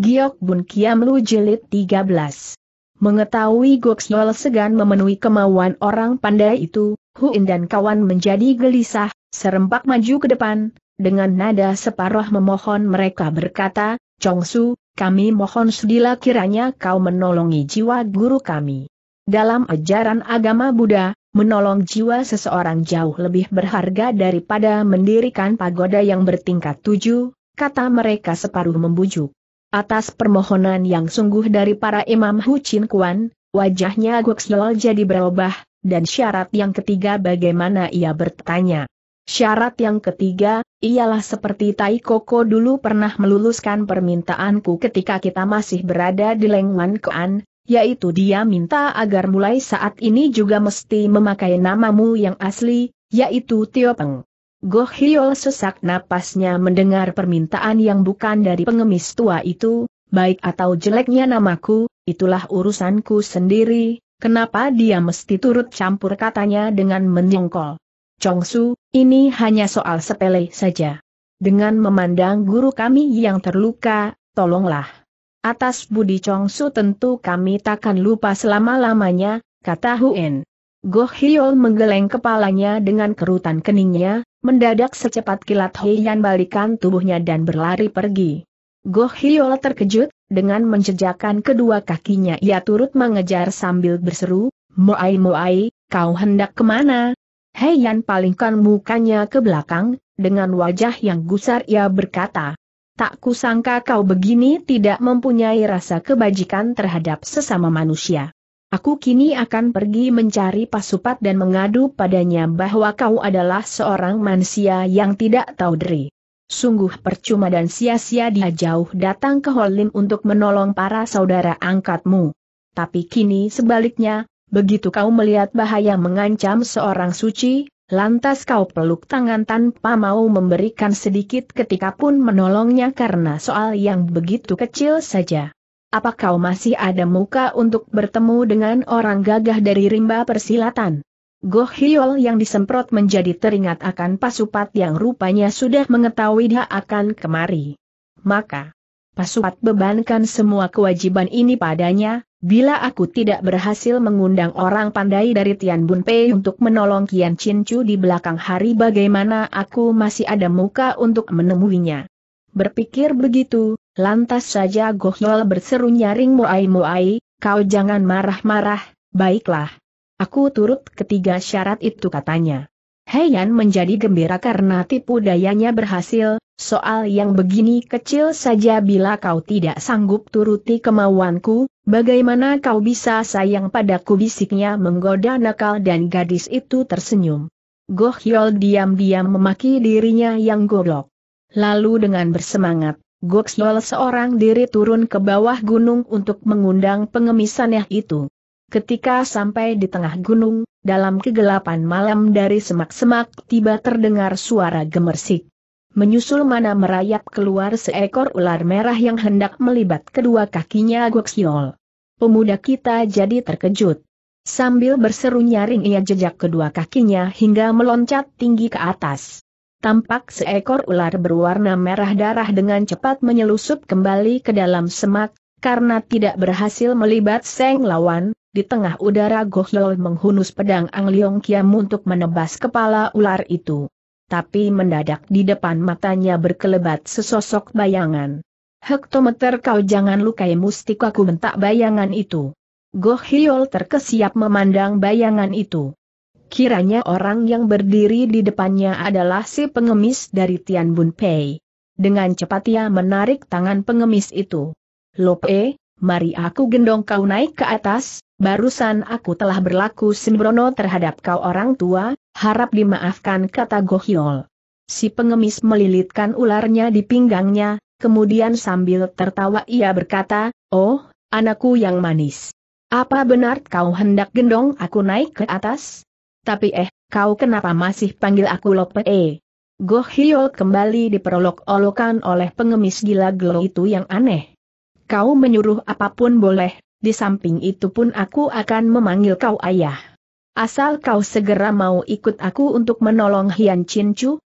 Giok Bun Kiam Lu Jelit 13 Mengetahui Goksiol segan memenuhi kemauan orang pandai itu, Huin dan kawan menjadi gelisah, serempak maju ke depan, dengan nada separuh memohon mereka berkata, Su, kami mohon sedila kiranya kau menolongi jiwa guru kami. Dalam ajaran agama Buddha, menolong jiwa seseorang jauh lebih berharga daripada mendirikan pagoda yang bertingkat tujuh, kata mereka separuh membujuk. Atas permohonan yang sungguh dari para imam Hu Chin Kuan, wajahnya Guxiol jadi berubah, dan syarat yang ketiga bagaimana ia bertanya. Syarat yang ketiga, ialah seperti Tai Koko dulu pernah meluluskan permintaanku ketika kita masih berada di Lengwan Kuan, yaitu dia minta agar mulai saat ini juga mesti memakai namamu yang asli, yaitu Tio Peng. Goh Hyo sesak napasnya mendengar permintaan yang bukan dari pengemis tua itu, baik atau jeleknya namaku, itulah urusanku sendiri, kenapa dia mesti turut campur katanya dengan menyongkol. Su, ini hanya soal sepele saja. Dengan memandang guru kami yang terluka, tolonglah. Atas budi Chong Su tentu kami takkan lupa selama-lamanya, kata Huen. Goh Hyo menggeleng kepalanya dengan kerutan keningnya, Mendadak secepat kilat Heian balikan tubuhnya dan berlari pergi. Goh Hiol terkejut, dengan menjejakkan kedua kakinya ia turut mengejar sambil berseru, Moai Moai, kau hendak kemana? Heian palingkan mukanya ke belakang, dengan wajah yang gusar ia berkata. Tak kusangka kau begini tidak mempunyai rasa kebajikan terhadap sesama manusia. Aku kini akan pergi mencari pasupat dan mengadu padanya bahwa kau adalah seorang manusia yang tidak tahu diri. Sungguh percuma dan sia-sia dia jauh datang ke Holim untuk menolong para saudara angkatmu. Tapi kini sebaliknya, begitu kau melihat bahaya mengancam seorang suci, lantas kau peluk tangan tanpa mau memberikan sedikit ketika pun menolongnya karena soal yang begitu kecil saja apa kau masih ada muka untuk bertemu dengan orang gagah dari rimba persilatan? Goh Hiol yang disemprot menjadi teringat akan pasupat yang rupanya sudah mengetahui dia akan kemari. Maka, pasupat bebankan semua kewajiban ini padanya, bila aku tidak berhasil mengundang orang pandai dari Tian Bun Pei untuk menolong Kian Chin Chu di belakang hari bagaimana aku masih ada muka untuk menemuinya. Berpikir begitu, lantas saja Gohyol berseru nyaring Moai Moai, kau jangan marah-marah, baiklah. Aku turut ketiga syarat itu katanya. Heian menjadi gembira karena tipu dayanya berhasil, soal yang begini kecil saja bila kau tidak sanggup turuti kemauanku, bagaimana kau bisa sayang padaku bisiknya menggoda nakal dan gadis itu tersenyum. Gohyol diam-diam memaki dirinya yang goblok. Lalu dengan bersemangat, Goksiol seorang diri turun ke bawah gunung untuk mengundang pengemisannya itu. Ketika sampai di tengah gunung, dalam kegelapan malam dari semak-semak tiba terdengar suara gemersik. Menyusul mana merayap keluar seekor ular merah yang hendak melibat kedua kakinya Goksiol. Pemuda kita jadi terkejut. Sambil berseru nyaring ia jejak kedua kakinya hingga meloncat tinggi ke atas tampak seekor ular berwarna merah darah dengan cepat menyelusup kembali ke dalam semak, karena tidak berhasil melibat Seng lawan, di tengah udara Gohlol menghunus pedang Ang Leong Kiam untuk menebas kepala ular itu. Tapi mendadak di depan matanya berkelebat sesosok bayangan. Hektometer kau jangan lukai mustikaku bentak bayangan itu. Goh Hiol terkesiap memandang bayangan itu. Kiranya orang yang berdiri di depannya adalah si pengemis dari Tian Bun Pei. Dengan cepat ia menarik tangan pengemis itu. Lope, mari aku gendong kau naik ke atas, barusan aku telah berlaku sembrono terhadap kau orang tua, harap dimaafkan kata Gohyol. Si pengemis melilitkan ularnya di pinggangnya, kemudian sambil tertawa ia berkata, Oh, anakku yang manis. Apa benar kau hendak gendong aku naik ke atas? Tapi eh, kau kenapa masih panggil aku Lope? Eh? Goh Hiyo kembali diperolok-olokan oleh pengemis gila gelo itu yang aneh. Kau menyuruh apapun boleh, di samping itu pun aku akan memanggil kau ayah. Asal kau segera mau ikut aku untuk menolong Hian Chin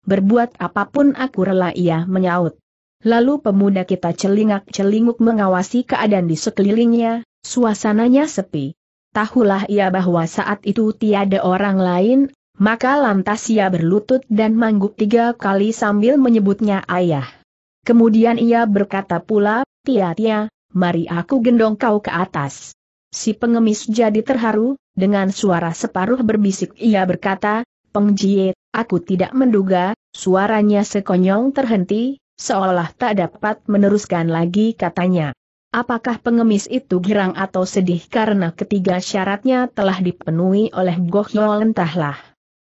berbuat apapun aku rela ia menyaut. Lalu pemuda kita celingak-celinguk mengawasi keadaan di sekelilingnya, suasananya sepi, tahulah ia bahwa saat itu tiada orang lain, maka lantas ia berlutut dan mangguk tiga kali sambil menyebutnya ayah. Kemudian ia berkata pula, Tia-tia, mari aku gendong kau ke atas. Si pengemis jadi terharu, dengan suara separuh berbisik ia berkata, Pengjie, aku tidak menduga, suaranya sekonyong terhenti, seolah tak dapat meneruskan lagi katanya. Apakah pengemis itu girang atau sedih karena ketiga syaratnya telah dipenuhi oleh Goh Yol entahlah.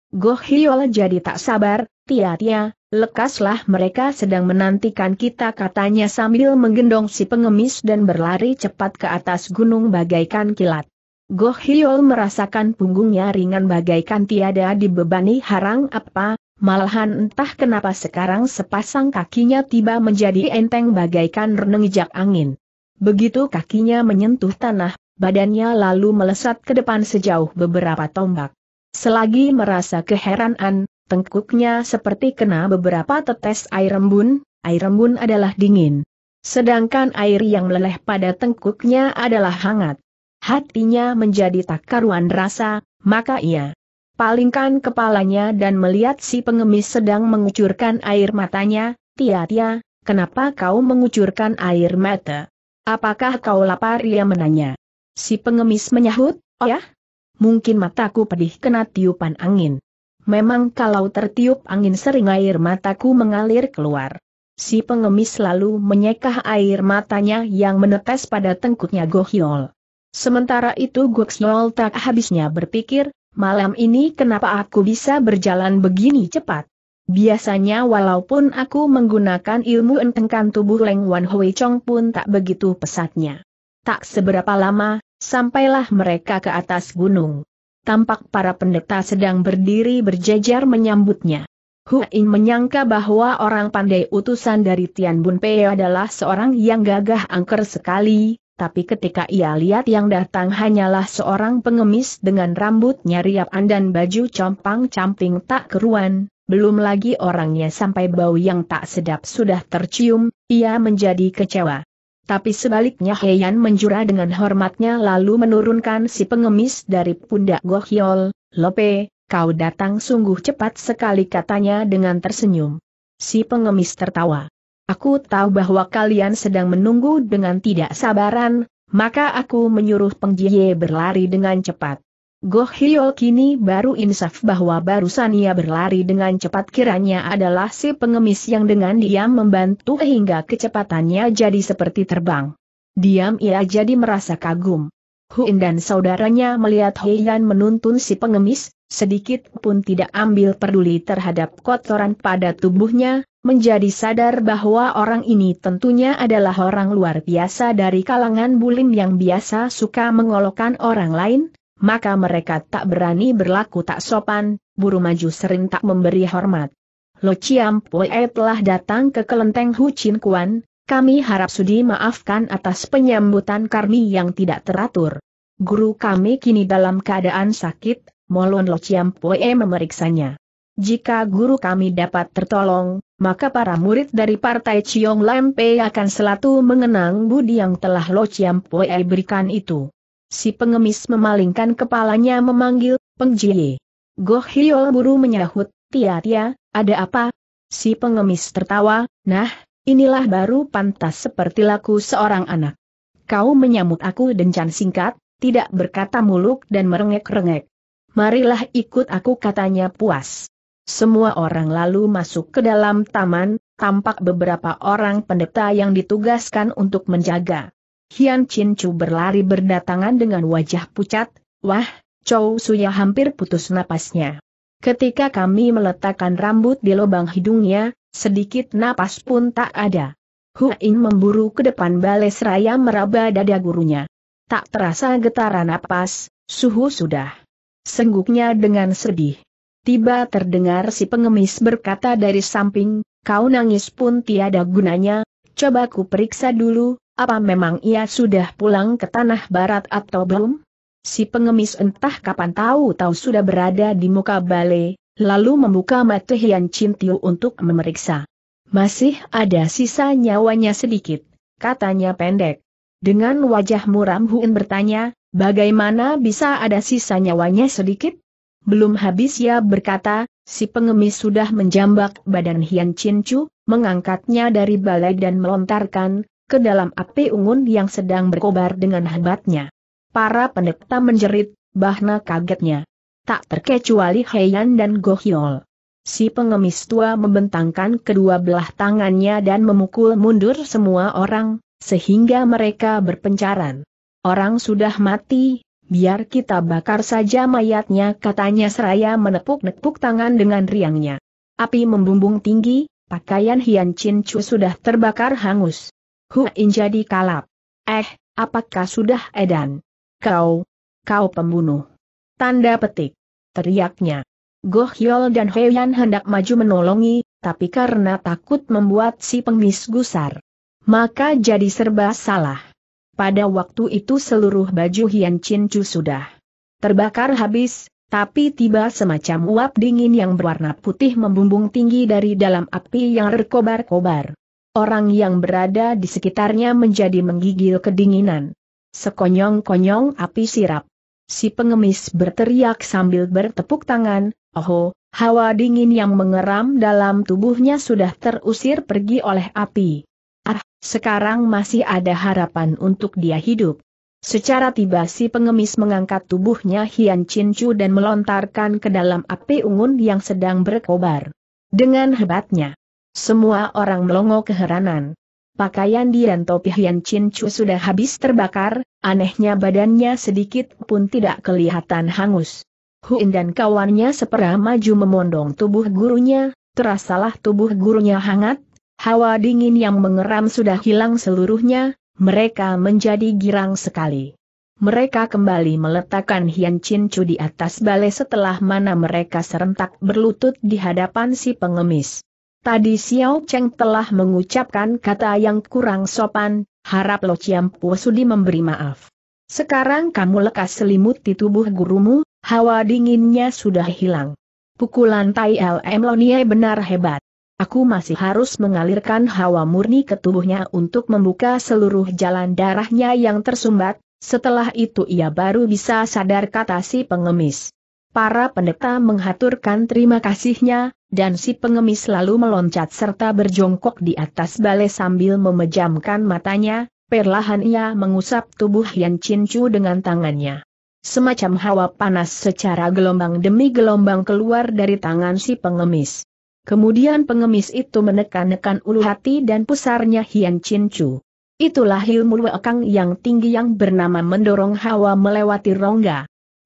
Goh Yol jadi tak sabar, tia-tia, lekaslah mereka sedang menantikan kita katanya sambil menggendong si pengemis dan berlari cepat ke atas gunung bagaikan kilat. Goh Hyol merasakan punggungnya ringan bagaikan tiada dibebani harang apa, Malahan entah kenapa sekarang sepasang kakinya tiba menjadi enteng bagaikan renengjak angin. Begitu kakinya menyentuh tanah, badannya lalu melesat ke depan sejauh beberapa tombak. Selagi merasa keheranan, tengkuknya seperti kena beberapa tetes air embun, air embun adalah dingin. Sedangkan air yang meleleh pada tengkuknya adalah hangat. Hatinya menjadi tak karuan rasa, maka ia palingkan kepalanya dan melihat si pengemis sedang mengucurkan air matanya, Tia-tia, kenapa kau mengucurkan air mata? Apakah kau lapar ia menanya. Si pengemis menyahut, oh ya? Mungkin mataku pedih kena tiupan angin. Memang kalau tertiup angin sering air mataku mengalir keluar. Si pengemis lalu menyekah air matanya yang menetes pada tengkuknya Gohyol. Sementara itu Gohyol tak habisnya berpikir, malam ini kenapa aku bisa berjalan begini cepat? Biasanya walaupun aku menggunakan ilmu entengkan tubuh Leng Wan Hui Chong pun tak begitu pesatnya. Tak seberapa lama, sampailah mereka ke atas gunung. Tampak para pendeta sedang berdiri berjajar menyambutnya. Huin menyangka bahwa orang pandai utusan dari Tian Bun Pei adalah seorang yang gagah angker sekali, tapi ketika ia lihat yang datang hanyalah seorang pengemis dengan rambutnya riap dan baju compang-camping tak keruan, belum lagi orangnya sampai bau yang tak sedap sudah tercium, ia menjadi kecewa. Tapi sebaliknya Heian menjura dengan hormatnya lalu menurunkan si pengemis dari pundak Gohyol, Lope, kau datang sungguh cepat sekali katanya dengan tersenyum. Si pengemis tertawa. Aku tahu bahwa kalian sedang menunggu dengan tidak sabaran, maka aku menyuruh pengjiye berlari dengan cepat. Goh Hyo kini baru insaf bahwa barusan ia berlari dengan cepat kiranya adalah si pengemis yang dengan diam membantu hingga kecepatannya jadi seperti terbang. Diam ia jadi merasa kagum. Huin dan saudaranya melihat Heian menuntun si pengemis, sedikit pun tidak ambil peduli terhadap kotoran pada tubuhnya, menjadi sadar bahwa orang ini tentunya adalah orang luar biasa dari kalangan bulim yang biasa suka mengolokkan orang lain, maka mereka tak berani berlaku tak sopan, buru maju sering tak memberi hormat. Lo Chiam Pue telah datang ke kelenteng Hu Chin Kuan, kami harap sudi maafkan atas penyambutan kami yang tidak teratur. Guru kami kini dalam keadaan sakit, Molon Lo Chiam Pue memeriksanya. Jika guru kami dapat tertolong, maka para murid dari Partai Chiong Lampe akan selalu mengenang budi yang telah Lo Chiam Pue berikan itu. Si pengemis memalingkan kepalanya memanggil, Pengjie. Goh Hyol buru menyahut, Tia Tia, ada apa? Si pengemis tertawa, nah, inilah baru pantas seperti laku seorang anak. Kau menyambut aku dencan singkat, tidak berkata muluk dan merengek-rengek. Marilah ikut aku katanya puas. Semua orang lalu masuk ke dalam taman, tampak beberapa orang pendeta yang ditugaskan untuk menjaga. Hian Chin Chu berlari berdatangan dengan wajah pucat, wah, Chow Suya hampir putus napasnya. Ketika kami meletakkan rambut di lubang hidungnya, sedikit napas pun tak ada. Huain memburu ke depan balai seraya meraba dada gurunya. Tak terasa getaran napas, suhu sudah. Sengguknya dengan sedih. Tiba terdengar si pengemis berkata dari samping, kau nangis pun tiada gunanya, coba ku periksa dulu, apa memang ia sudah pulang ke tanah barat atau belum? Si pengemis entah kapan tahu-tahu sudah berada di muka balai, lalu membuka mata Hian Cintiu untuk memeriksa. Masih ada sisa nyawanya sedikit, katanya pendek. Dengan wajah muram Huin bertanya, bagaimana bisa ada sisa nyawanya sedikit? Belum habis ia berkata, si pengemis sudah menjambak badan Hian cintiu, mengangkatnya dari balai dan melontarkan, ke dalam api unggun yang sedang berkobar dengan hebatnya. Para pendeta menjerit, bahna kagetnya. Tak terkecuali Heian dan Gohyol. Si pengemis tua membentangkan kedua belah tangannya dan memukul mundur semua orang, sehingga mereka berpencaran. Orang sudah mati, biar kita bakar saja mayatnya katanya seraya menepuk-nepuk tangan dengan riangnya. Api membumbung tinggi, pakaian Hian Chin Chu sudah terbakar hangus. Huin jadi kalap. Eh, apakah sudah edan? Kau, kau pembunuh. Tanda petik. Teriaknya. Goh Hyol dan Heian hendak maju menolongi, tapi karena takut membuat si pengemis gusar. Maka jadi serba salah. Pada waktu itu seluruh baju Hian Chin sudah terbakar habis, tapi tiba semacam uap dingin yang berwarna putih membumbung tinggi dari dalam api yang berkobar-kobar. Orang yang berada di sekitarnya menjadi menggigil kedinginan. Sekonyong-konyong api sirap. Si pengemis berteriak sambil bertepuk tangan, oho, hawa dingin yang mengeram dalam tubuhnya sudah terusir pergi oleh api. Ah, sekarang masih ada harapan untuk dia hidup. Secara tiba si pengemis mengangkat tubuhnya Hian Cincu dan melontarkan ke dalam api unggun yang sedang berkobar. Dengan hebatnya, semua orang melongo keheranan. Pakaian dan Topi Hian Chin sudah habis terbakar, anehnya badannya sedikit pun tidak kelihatan hangus. Huin dan kawannya sepera maju memondong tubuh gurunya, terasalah tubuh gurunya hangat, hawa dingin yang mengeram sudah hilang seluruhnya, mereka menjadi girang sekali. Mereka kembali meletakkan Hian Chin di atas balai setelah mana mereka serentak berlutut di hadapan si pengemis. Tadi Xiao Cheng telah mengucapkan kata yang kurang sopan, harap Lo Puo sudi memberi maaf. Sekarang kamu lekas selimut di tubuh gurumu, hawa dinginnya sudah hilang. Pukulan Tai LM Lonie benar hebat. Aku masih harus mengalirkan hawa murni ke tubuhnya untuk membuka seluruh jalan darahnya yang tersumbat, setelah itu ia baru bisa sadar kata si pengemis. Para pendeta menghaturkan terima kasihnya, dan si pengemis lalu meloncat serta berjongkok di atas balai sambil memejamkan matanya, perlahan ia mengusap tubuh Yan Cincu dengan tangannya. Semacam hawa panas secara gelombang demi gelombang keluar dari tangan si pengemis. Kemudian pengemis itu menekan-nekan ulu hati dan pusarnya Hian Cincu. Itulah ilmu wekang yang tinggi yang bernama mendorong hawa melewati rongga.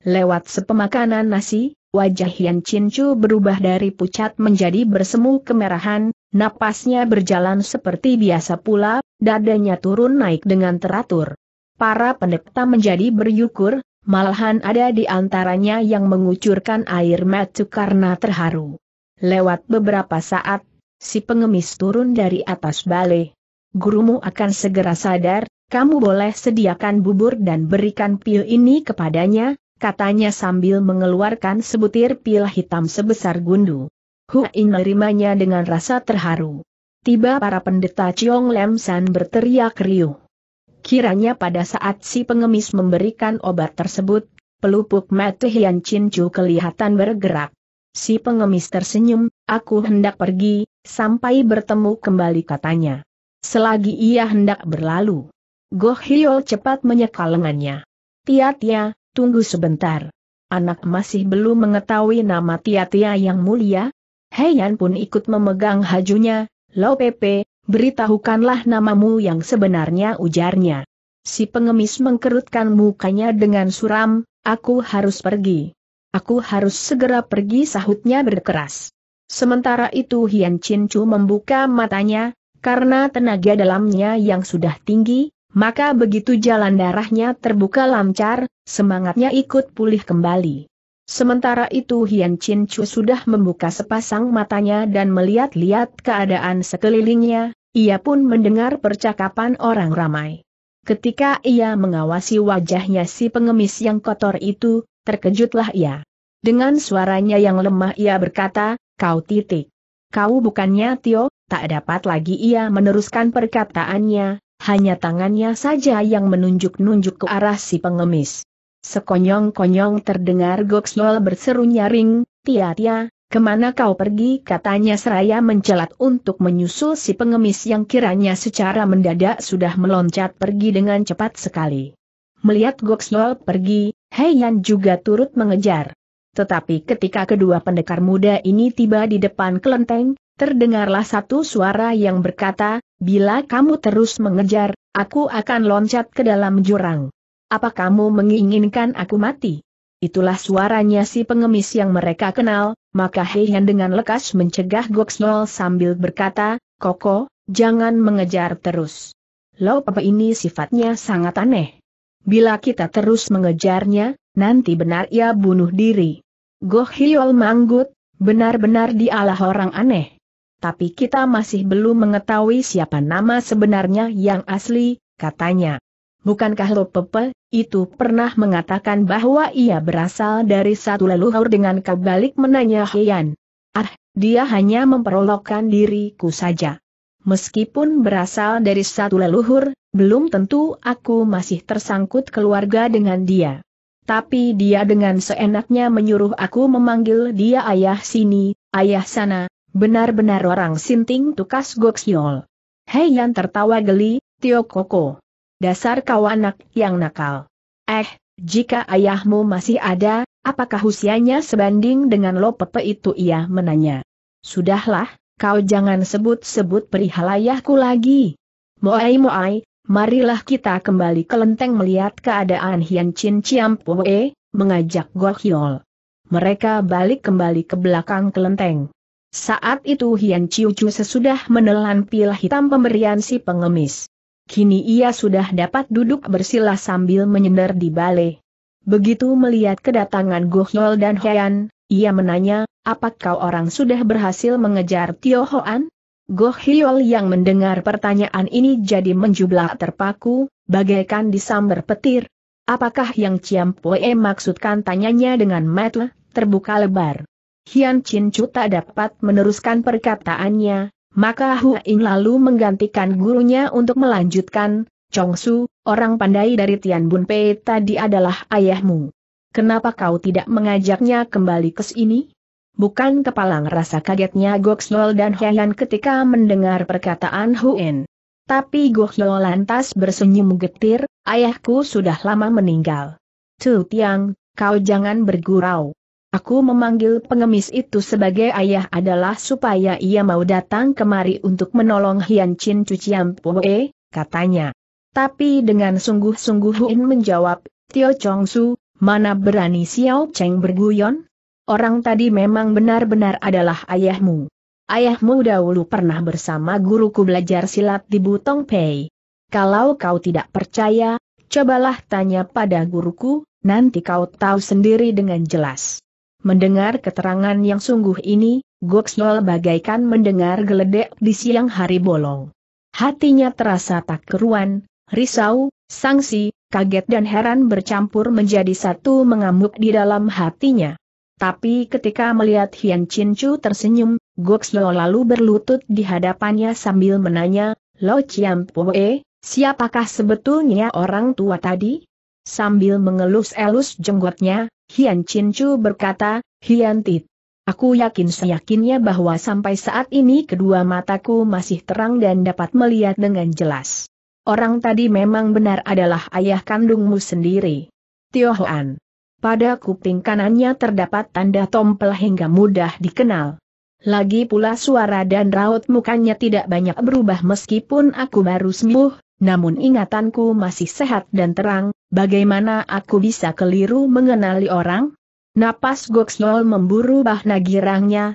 Lewat sepemakanan nasi, wajah Hian Chin berubah dari pucat menjadi bersemu kemerahan, napasnya berjalan seperti biasa pula, dadanya turun naik dengan teratur. Para pendeta menjadi beryukur, malahan ada di antaranya yang mengucurkan air mata karena terharu. Lewat beberapa saat, si pengemis turun dari atas balai. Gurumu akan segera sadar, kamu boleh sediakan bubur dan berikan pil ini kepadanya, katanya sambil mengeluarkan sebutir pil hitam sebesar gundu. Huin menerimanya dengan rasa terharu. Tiba para pendeta Chiong Lem San berteriak riuh. Kiranya pada saat si pengemis memberikan obat tersebut, pelupuk mata Hian Chin Chu kelihatan bergerak. Si pengemis tersenyum, aku hendak pergi, sampai bertemu kembali katanya. Selagi ia hendak berlalu, Goh Hyo cepat menyekal lengannya. Tia-tia, tunggu sebentar. Anak masih belum mengetahui nama Tia-Tia yang mulia? Heian pun ikut memegang hajunya, Lo Pepe, beritahukanlah namamu yang sebenarnya ujarnya. Si pengemis mengkerutkan mukanya dengan suram, aku harus pergi. Aku harus segera pergi sahutnya berkeras. Sementara itu Hian Chin Chu membuka matanya, karena tenaga dalamnya yang sudah tinggi, maka begitu jalan darahnya terbuka lancar, semangatnya ikut pulih kembali. Sementara itu Hian Chin Chu sudah membuka sepasang matanya dan melihat-lihat keadaan sekelilingnya, ia pun mendengar percakapan orang ramai. Ketika ia mengawasi wajahnya si pengemis yang kotor itu, terkejutlah ia. Dengan suaranya yang lemah ia berkata, kau titik. Kau bukannya Tio, tak dapat lagi ia meneruskan perkataannya, hanya tangannya saja yang menunjuk-nunjuk ke arah si pengemis. Sekonyong-konyong terdengar Goksol berseru nyaring, Tia-tia, kemana kau pergi katanya seraya mencelat untuk menyusul si pengemis yang kiranya secara mendadak sudah meloncat pergi dengan cepat sekali. Melihat Goksol pergi, Heian juga turut mengejar. Tetapi ketika kedua pendekar muda ini tiba di depan kelenteng, terdengarlah satu suara yang berkata, bila kamu terus mengejar, aku akan loncat ke dalam jurang. Apa kamu menginginkan aku mati? Itulah suaranya si pengemis yang mereka kenal, maka Heian dengan lekas mencegah Goksnol sambil berkata, Koko, jangan mengejar terus. Lau papa ini sifatnya sangat aneh. Bila kita terus mengejarnya, nanti benar ia bunuh diri. Goh Hiol manggut, benar-benar dialah orang aneh tapi kita masih belum mengetahui siapa nama sebenarnya yang asli, katanya. Bukankah Lo Pepe, itu pernah mengatakan bahwa ia berasal dari satu leluhur dengan kebalik menanya Heian. Ah, dia hanya memperolokkan diriku saja. Meskipun berasal dari satu leluhur, belum tentu aku masih tersangkut keluarga dengan dia. Tapi dia dengan seenaknya menyuruh aku memanggil dia ayah sini, ayah sana, Benar-benar orang sinting tukas goksiol. Hei yang tertawa geli, Tio Koko. Dasar kau anak yang nakal. Eh, jika ayahmu masih ada, apakah usianya sebanding dengan pepe itu ia menanya. Sudahlah, kau jangan sebut-sebut perihal ayahku lagi. Moai moai, marilah kita kembali ke lenteng melihat keadaan Hian Chin Chiam Poe, mengajak Gokhyol. Mereka balik kembali ke belakang kelenteng. Saat itu Hian Ciucu sesudah menelan pil hitam pemberian si pengemis. Kini ia sudah dapat duduk bersila sambil menyender di balai. Begitu melihat kedatangan Hyol dan Hian, ia menanya, apakah orang sudah berhasil mengejar Tio Hoan? Hyol yang mendengar pertanyaan ini jadi menjublah terpaku, bagaikan disambar petir. Apakah yang Ciampoe maksudkan tanyanya dengan matle terbuka lebar? Hian Chin Chu tak dapat meneruskan perkataannya, maka Hu Ying lalu menggantikan gurunya untuk melanjutkan, Chong Su, orang pandai dari Tian Bun Pei tadi adalah ayahmu. Kenapa kau tidak mengajaknya kembali ke sini? Bukan kepalang rasa kagetnya Sol dan Hian ketika mendengar perkataan Huen. Tapi Sol lantas bersenyum getir, ayahku sudah lama meninggal. Tu Tiang, kau jangan bergurau. Aku memanggil pengemis itu sebagai ayah adalah supaya ia mau datang kemari untuk menolong Hian Chin Cuciam Poe, katanya. Tapi dengan sungguh-sungguh Huin menjawab, Tio Chong Su, mana berani Xiao Cheng berguyon? Orang tadi memang benar-benar adalah ayahmu. Ayahmu dahulu pernah bersama guruku belajar silat di Butong Pei. Kalau kau tidak percaya, cobalah tanya pada guruku, nanti kau tahu sendiri dengan jelas. Mendengar keterangan yang sungguh ini, Goksol bagaikan mendengar geledek di siang hari bolong. Hatinya terasa tak keruan, risau, sangsi, kaget dan heran bercampur menjadi satu mengamuk di dalam hatinya. Tapi ketika melihat Hian Chin Chu tersenyum, Gokslo lalu berlutut di hadapannya sambil menanya, Lo Chiam E, siapakah sebetulnya orang tua tadi? Sambil mengelus-elus jenggotnya, Hian Chin Chu berkata, Hian Tit. Aku yakin seyakinnya bahwa sampai saat ini kedua mataku masih terang dan dapat melihat dengan jelas. Orang tadi memang benar adalah ayah kandungmu sendiri. Tio Hoan. Pada kuping kanannya terdapat tanda tompel hingga mudah dikenal. Lagi pula suara dan raut mukanya tidak banyak berubah meskipun aku baru sembuh, namun ingatanku masih sehat dan terang, Bagaimana aku bisa keliru mengenali orang? Napas Goksnol memburu bahna girangnya,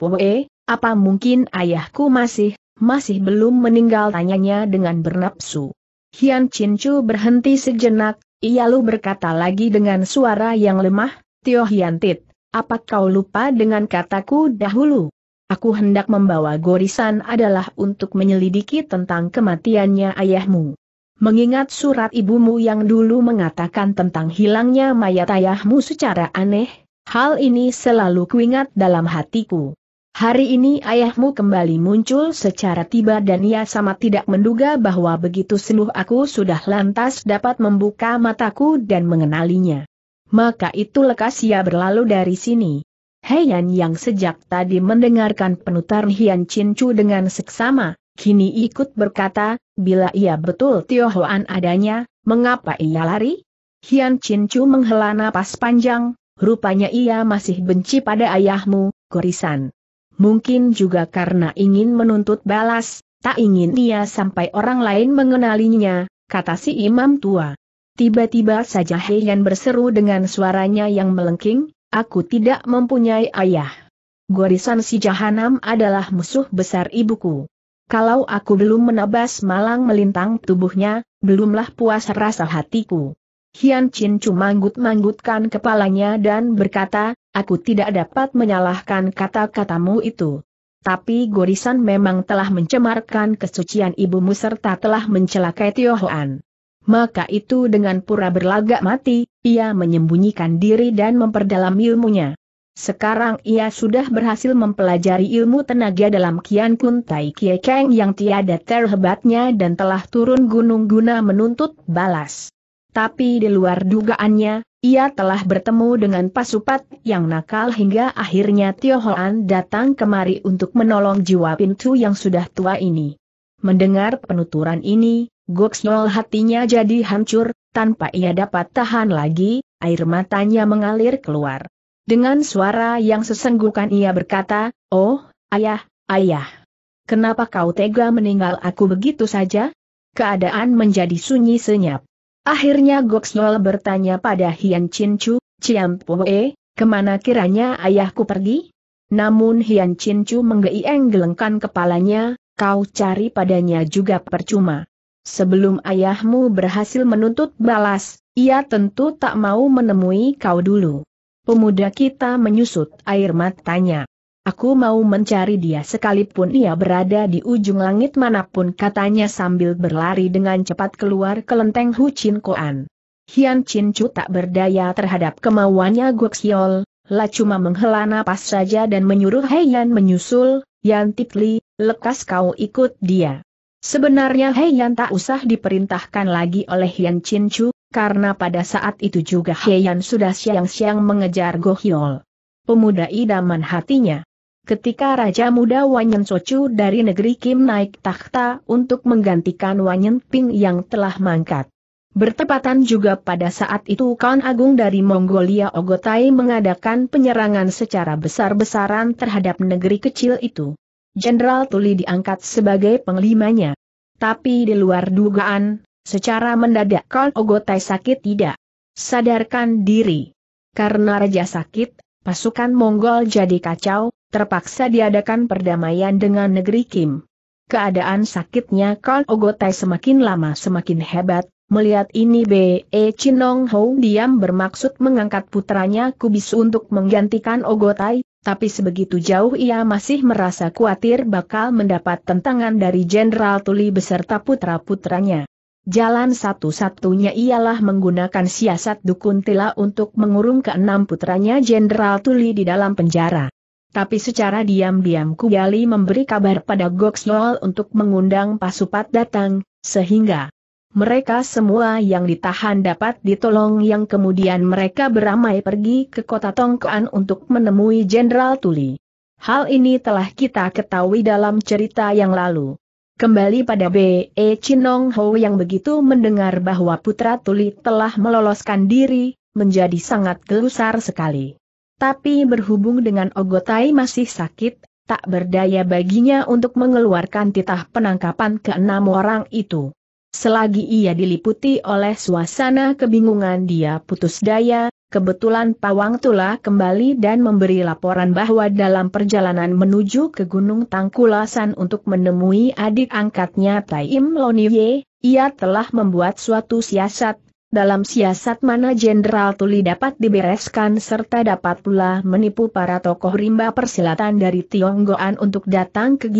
Poe, apa mungkin ayahku masih, masih belum meninggal tanyanya dengan bernapsu. Hian Cincu berhenti sejenak, Ia lu berkata lagi dengan suara yang lemah, Tio Hian Tit, apa kau lupa dengan kataku dahulu? Aku hendak membawa gorisan adalah untuk menyelidiki tentang kematiannya ayahmu. Mengingat surat ibumu yang dulu mengatakan tentang hilangnya mayat ayahmu secara aneh, hal ini selalu kuingat dalam hatiku. Hari ini ayahmu kembali muncul secara tiba dan ia sama tidak menduga bahwa begitu seluruh aku sudah lantas dapat membuka mataku dan mengenalinya. Maka itu lekas ia berlalu dari sini. Heian yang sejak tadi mendengarkan penutaran Hian Chin Chu dengan seksama, Kini ikut berkata, bila ia betul Tio Hoan adanya, mengapa ia lari? Hian Chin menghela napas panjang, rupanya ia masih benci pada ayahmu, Kurisan. Mungkin juga karena ingin menuntut balas, tak ingin ia sampai orang lain mengenalinya, kata si imam tua. Tiba-tiba saja Heian berseru dengan suaranya yang melengking, aku tidak mempunyai ayah. Gorisan si Jahanam adalah musuh besar ibuku kalau aku belum menebas malang melintang tubuhnya, belumlah puas rasa hatiku. Hian Chin cuma manggut-manggutkan kepalanya dan berkata, aku tidak dapat menyalahkan kata-katamu itu. Tapi Gorisan memang telah mencemarkan kesucian ibumu serta telah mencelakai Tio Hoan. Maka itu dengan pura berlagak mati, ia menyembunyikan diri dan memperdalam ilmunya. Sekarang ia sudah berhasil mempelajari ilmu tenaga dalam Kian Kun Tai Kie Keng yang tiada terhebatnya dan telah turun gunung guna menuntut balas. Tapi di luar dugaannya, ia telah bertemu dengan pasupat yang nakal hingga akhirnya Tio Hoan datang kemari untuk menolong jiwa pintu yang sudah tua ini. Mendengar penuturan ini, Goksnol hatinya jadi hancur, tanpa ia dapat tahan lagi, air matanya mengalir keluar. Dengan suara yang sesenggukan ia berkata, Oh, ayah, ayah. Kenapa kau tega meninggal aku begitu saja? Keadaan menjadi sunyi senyap. Akhirnya Goksnol bertanya pada Hian Chin Chu, Ciam Poe, kemana kiranya ayahku pergi? Namun Hian Chin Chu menggeienggelengkan kepalanya, kau cari padanya juga percuma. Sebelum ayahmu berhasil menuntut balas, ia tentu tak mau menemui kau dulu. Pemuda kita menyusut air matanya. Aku mau mencari dia sekalipun ia berada di ujung langit manapun katanya sambil berlari dengan cepat keluar ke lenteng Hucin Koan. Hian Chin Chu tak berdaya terhadap kemauannya Guk Xiol. La cuma menghela napas saja dan menyuruh Yan menyusul, Yan Li, lekas kau ikut dia. Sebenarnya Yan tak usah diperintahkan lagi oleh Hian Chin Chu, karena pada saat itu juga Heian sudah siang-siang mengejar Gohyol. Pemuda idaman hatinya. Ketika Raja Muda Wanyen Sochu dari negeri Kim naik takhta untuk menggantikan Wanyen Ping yang telah mangkat. Bertepatan juga pada saat itu Khan Agung dari Mongolia Ogotai mengadakan penyerangan secara besar-besaran terhadap negeri kecil itu. Jenderal Tuli diangkat sebagai penglimanya. Tapi di luar dugaan, Secara mendadak Kon Ogotai sakit tidak sadarkan diri. Karena Raja sakit, pasukan Mongol jadi kacau, terpaksa diadakan perdamaian dengan negeri Kim. Keadaan sakitnya Kon Ogotai semakin lama semakin hebat, Melihat ini B.E. E Chinong Ho diam bermaksud mengangkat putranya Kubis untuk menggantikan Ogotai, tapi sebegitu jauh ia masih merasa khawatir bakal mendapat tentangan dari Jenderal Tuli beserta putra-putranya. Jalan satu-satunya ialah menggunakan siasat dukun tila untuk mengurung keenam putranya Jenderal Tuli di dalam penjara. Tapi secara diam-diam Kugali memberi kabar pada Goksnol untuk mengundang pasupat datang, sehingga mereka semua yang ditahan dapat ditolong yang kemudian mereka beramai pergi ke kota Tongkoan untuk menemui Jenderal Tuli. Hal ini telah kita ketahui dalam cerita yang lalu. Kembali pada B.E. Chinong Ho yang begitu mendengar bahwa putra Tuli telah meloloskan diri, menjadi sangat gelusar sekali. Tapi berhubung dengan Ogotai masih sakit, tak berdaya baginya untuk mengeluarkan titah penangkapan ke enam orang itu. Selagi ia diliputi oleh suasana kebingungan dia putus daya, kebetulan Pawang Tula kembali dan memberi laporan bahwa dalam perjalanan menuju ke Gunung Tangkulasan untuk menemui adik angkatnya Taim Loniye, ia telah membuat suatu siasat, dalam siasat mana Jenderal Tuli dapat dibereskan serta dapat pula menipu para tokoh rimba persilatan dari Tionggoan untuk datang ke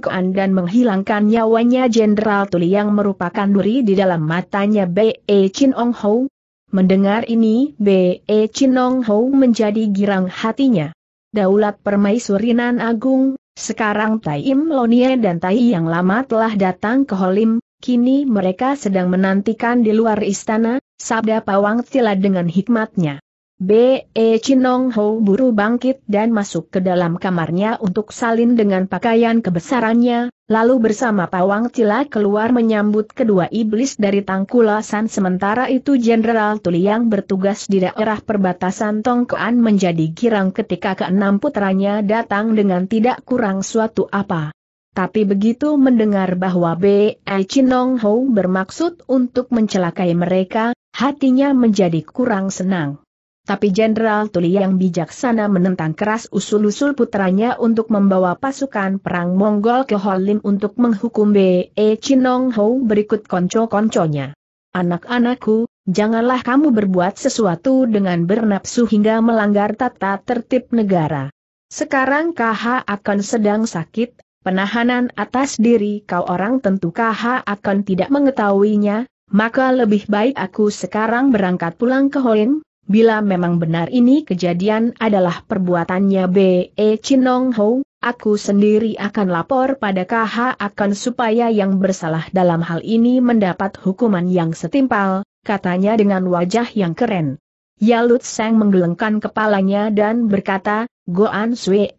Koan dan menghilangkan nyawanya Jenderal Tuli yang merupakan duri di dalam matanya B.E. E Chin Ong Ho. Mendengar ini B.E. E Chin Ong Ho menjadi girang hatinya. Daulat Permaisurinan Agung, sekarang Taim Lonie dan Tai yang lama telah datang ke Holim, Kini mereka sedang menantikan di luar istana, sabda Pawang Tila dengan hikmatnya. B.E. Chinong Ho buru bangkit dan masuk ke dalam kamarnya untuk salin dengan pakaian kebesarannya, lalu bersama Pawang Tila keluar menyambut kedua iblis dari tangkulasan sementara itu Jenderal Tuli yang bertugas di daerah perbatasan Tongkoan menjadi girang ketika keenam putranya datang dengan tidak kurang suatu apa. Tapi begitu mendengar bahwa B.E. Chinong Ho bermaksud untuk mencelakai mereka, hatinya menjadi kurang senang. Tapi Jenderal Tuli yang bijaksana menentang keras usul-usul putranya untuk membawa pasukan perang Mongol ke Holim untuk menghukum B.E. Chinong Ho berikut konco-konconya. Anak-anakku, janganlah kamu berbuat sesuatu dengan bernapsu hingga melanggar tata tertib negara. Sekarang KH akan sedang sakit, penahanan atas diri kau orang tentu KH akan tidak mengetahuinya, maka lebih baik aku sekarang berangkat pulang ke Hoeng, bila memang benar ini kejadian adalah perbuatannya B.E. Chinong Ho, aku sendiri akan lapor pada KH akan supaya yang bersalah dalam hal ini mendapat hukuman yang setimpal, katanya dengan wajah yang keren. Yalut Seng menggelengkan kepalanya dan berkata, Goan Sue,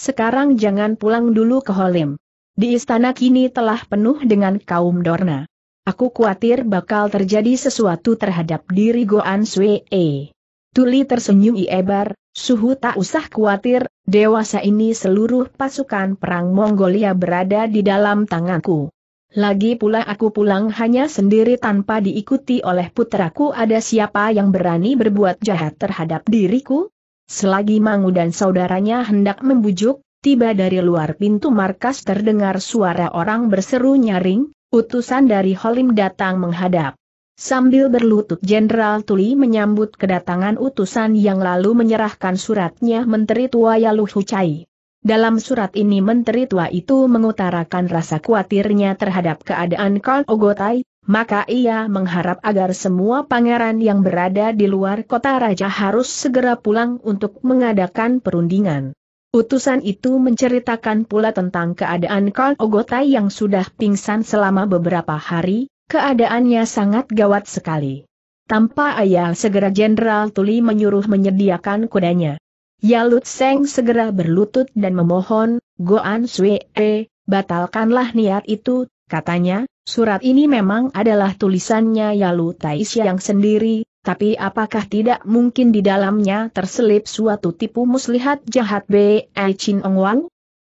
sekarang jangan pulang dulu ke Holim. Di istana kini telah penuh dengan kaum Dorna. Aku khawatir bakal terjadi sesuatu terhadap diri Goan Swee. Tuli tersenyum Iebar, suhu tak usah khawatir, dewasa ini seluruh pasukan perang Mongolia berada di dalam tanganku. Lagi pula aku pulang hanya sendiri tanpa diikuti oleh putraku ada siapa yang berani berbuat jahat terhadap diriku? Selagi Mangu dan saudaranya hendak membujuk, tiba dari luar pintu markas terdengar suara orang berseru nyaring, utusan dari Holim datang menghadap. Sambil berlutut Jenderal Tuli menyambut kedatangan utusan yang lalu menyerahkan suratnya Menteri Tua Yalu Hucai. Dalam surat ini Menteri Tua itu mengutarakan rasa khawatirnya terhadap keadaan Karl Ogotai, maka ia mengharap agar semua pangeran yang berada di luar kota raja harus segera pulang untuk mengadakan perundingan. Utusan itu menceritakan pula tentang keadaan Karl Ogota yang sudah pingsan selama beberapa hari, keadaannya sangat gawat sekali. Tanpa ayah segera Jenderal Tuli menyuruh menyediakan kudanya. Yalut Seng segera berlutut dan memohon, Goan Sue, -e, batalkanlah niat itu, Katanya, surat ini memang adalah tulisannya Yalu Taisya yang sendiri, tapi apakah tidak mungkin di dalamnya terselip suatu tipu muslihat jahat B. E. Chin Ong Wang?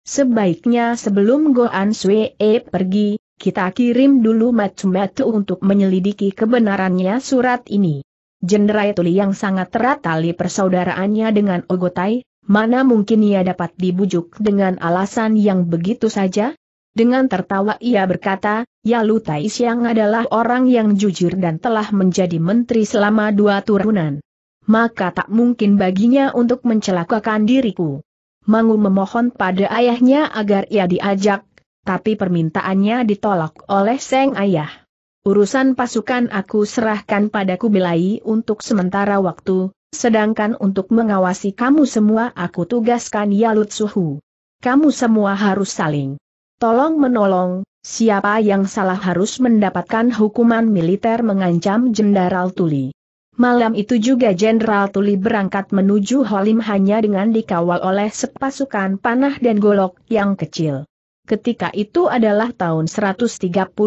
Sebaiknya sebelum Goan Sue e pergi, kita kirim dulu Matsumetu untuk menyelidiki kebenarannya surat ini. Jenderai Tuli yang sangat erat tali persaudaraannya dengan Ogotai, mana mungkin ia dapat dibujuk dengan alasan yang begitu saja? Dengan tertawa ia berkata, Yalu Tai Siang adalah orang yang jujur dan telah menjadi menteri selama dua turunan. Maka tak mungkin baginya untuk mencelakakan diriku. Mangu memohon pada ayahnya agar ia diajak, tapi permintaannya ditolak oleh Seng Ayah. Urusan pasukan aku serahkan padaku Kubilai untuk sementara waktu, sedangkan untuk mengawasi kamu semua aku tugaskan Yalut Suhu. Kamu semua harus saling tolong-menolong, siapa yang salah harus mendapatkan hukuman militer mengancam Jenderal Tuli. Malam itu juga Jenderal Tuli berangkat menuju Holim hanya dengan dikawal oleh sepasukan panah dan golok yang kecil. Ketika itu adalah tahun 131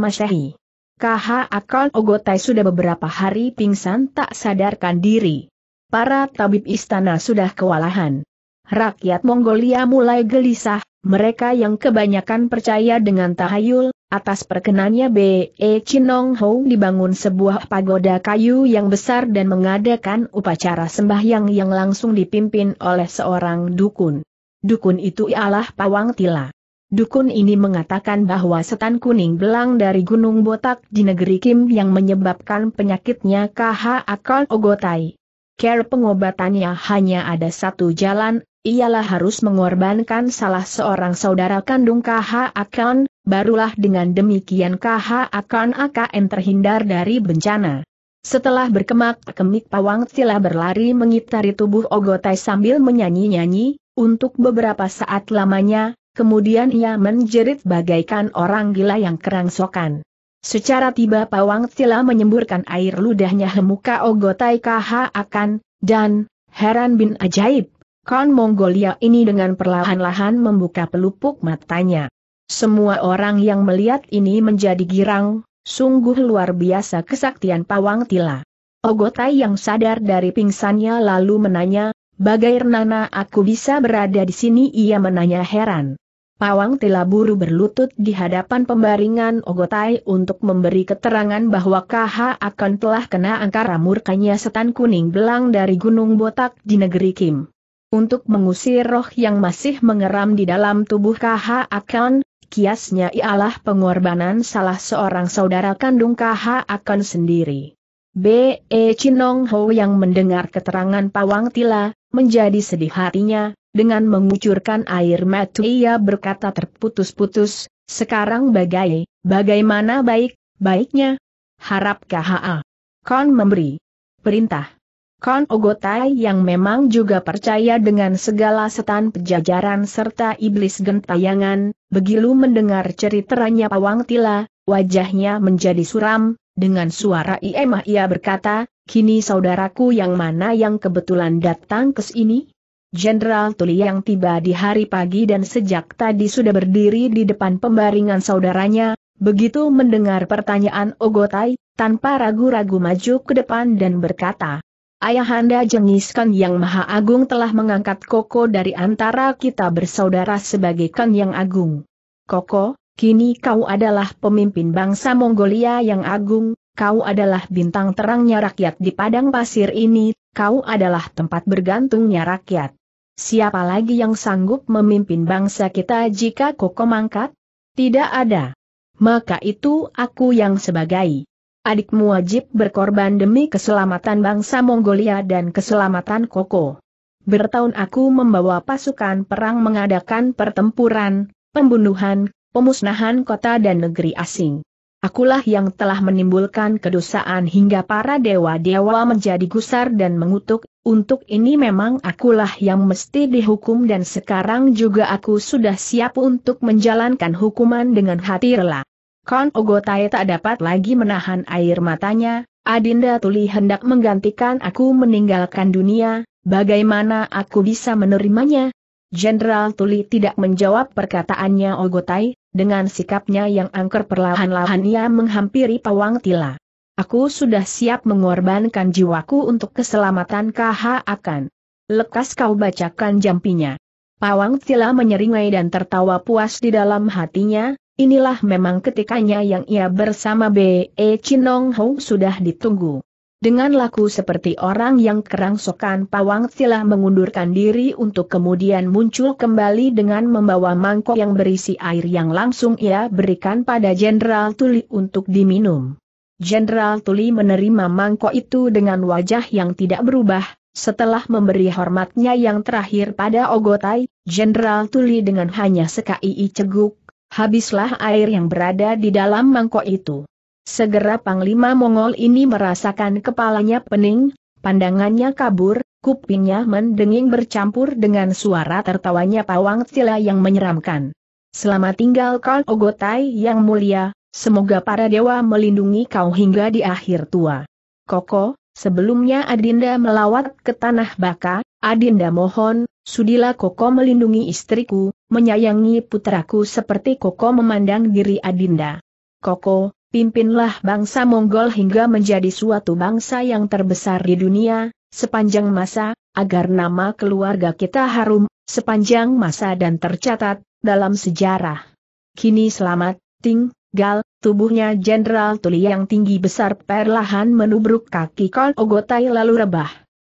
Masehi. KH Akon Ogotai sudah beberapa hari pingsan tak sadarkan diri. Para tabib istana sudah kewalahan. Rakyat Mongolia mulai gelisah, mereka yang kebanyakan percaya dengan tahayul, atas perkenannya B.E. E Chinong Ho dibangun sebuah pagoda kayu yang besar dan mengadakan upacara sembahyang yang langsung dipimpin oleh seorang dukun. Dukun itu ialah Pawang Tila. Dukun ini mengatakan bahwa setan kuning belang dari Gunung Botak di negeri Kim yang menyebabkan penyakitnya KH Akon ogotai. Care pengobatannya hanya ada satu jalan, ialah harus mengorbankan salah seorang saudara kandung KH Akan, barulah dengan demikian KH Akan AKN terhindar dari bencana. Setelah berkemak-kemik pawang sila berlari mengitari tubuh Ogotai sambil menyanyi-nyanyi, untuk beberapa saat lamanya, kemudian ia menjerit bagaikan orang gila yang kerangsokan. Secara tiba pawang sila menyemburkan air ludahnya hemuka Ogotai KH akan, dan, heran bin ajaib, Khan Mongolia ini dengan perlahan-lahan membuka pelupuk matanya. Semua orang yang melihat ini menjadi girang, sungguh luar biasa kesaktian pawang tila. Ogotai yang sadar dari pingsannya lalu menanya, bagaimana aku bisa berada di sini ia menanya heran. Pawang tila buru berlutut di hadapan pembaringan Ogotai untuk memberi keterangan bahwa KH akan telah kena angkara murkanya setan kuning belang dari Gunung Botak di negeri Kim. Untuk mengusir roh yang masih mengeram di dalam tubuh KH Akan, kiasnya ialah pengorbanan salah seorang saudara kandung KH Akan sendiri. B.E. Chinong Ho yang mendengar keterangan Pawang Tila, menjadi sedih hatinya, dengan mengucurkan air mata ia berkata terputus-putus, sekarang bagai, bagaimana baik, baiknya? Harap KHA. Kon memberi perintah. Kan Ogotai yang memang juga percaya dengan segala setan pejajaran serta iblis gentayangan, begitu mendengar ceritanya Pawang Tila, wajahnya menjadi suram, dengan suara iemah ia berkata, kini saudaraku yang mana yang kebetulan datang ke sini? Jenderal Tuli yang tiba di hari pagi dan sejak tadi sudah berdiri di depan pembaringan saudaranya, begitu mendengar pertanyaan Ogotai, tanpa ragu-ragu maju ke depan dan berkata, Ayahanda Jengiskan yang Maha Agung telah mengangkat Koko dari antara kita bersaudara sebagai Kan yang Agung. Koko, kini kau adalah pemimpin bangsa Mongolia yang agung, kau adalah bintang terangnya rakyat di padang pasir ini, kau adalah tempat bergantungnya rakyat. Siapa lagi yang sanggup memimpin bangsa kita jika Koko mangkat? Tidak ada. Maka itu aku yang sebagai adikmu wajib berkorban demi keselamatan bangsa Mongolia dan keselamatan Koko. Bertahun aku membawa pasukan perang mengadakan pertempuran, pembunuhan, pemusnahan kota dan negeri asing. Akulah yang telah menimbulkan kedosaan hingga para dewa-dewa menjadi gusar dan mengutuk, untuk ini memang akulah yang mesti dihukum dan sekarang juga aku sudah siap untuk menjalankan hukuman dengan hati rela. Kon Ogotai tak dapat lagi menahan air matanya, Adinda Tuli hendak menggantikan aku meninggalkan dunia, bagaimana aku bisa menerimanya? Jenderal Tuli tidak menjawab perkataannya Ogotai, dengan sikapnya yang angker perlahan-lahan ia menghampiri pawang tila. Aku sudah siap mengorbankan jiwaku untuk keselamatan KH akan. Lekas kau bacakan jampinya. Pawang Tila menyeringai dan tertawa puas di dalam hatinya, Inilah memang ketikanya yang ia bersama B.E. Chinong Hou sudah ditunggu. Dengan laku seperti orang yang kerangsokan pawang sila mengundurkan diri untuk kemudian muncul kembali dengan membawa mangkok yang berisi air yang langsung ia berikan pada Jenderal Tuli untuk diminum. Jenderal Tuli menerima mangkok itu dengan wajah yang tidak berubah, setelah memberi hormatnya yang terakhir pada Ogotai, Jenderal Tuli dengan hanya sekai ceguk, habislah air yang berada di dalam mangkok itu. Segera Panglima Mongol ini merasakan kepalanya pening, pandangannya kabur, kupingnya mendenging bercampur dengan suara tertawanya pawang tila yang menyeramkan. Selama tinggal kau Ogotai yang mulia, semoga para dewa melindungi kau hingga di akhir tua. Koko, sebelumnya Adinda melawat ke Tanah Baka, Adinda mohon, sudilah Koko melindungi istriku, menyayangi putraku seperti Koko memandang diri Adinda. Koko, pimpinlah bangsa Mongol hingga menjadi suatu bangsa yang terbesar di dunia, sepanjang masa, agar nama keluarga kita harum, sepanjang masa dan tercatat, dalam sejarah. Kini selamat, ting, gal, tubuhnya Jenderal Tuli yang tinggi besar perlahan menubruk kaki Kol Ogotai lalu rebah.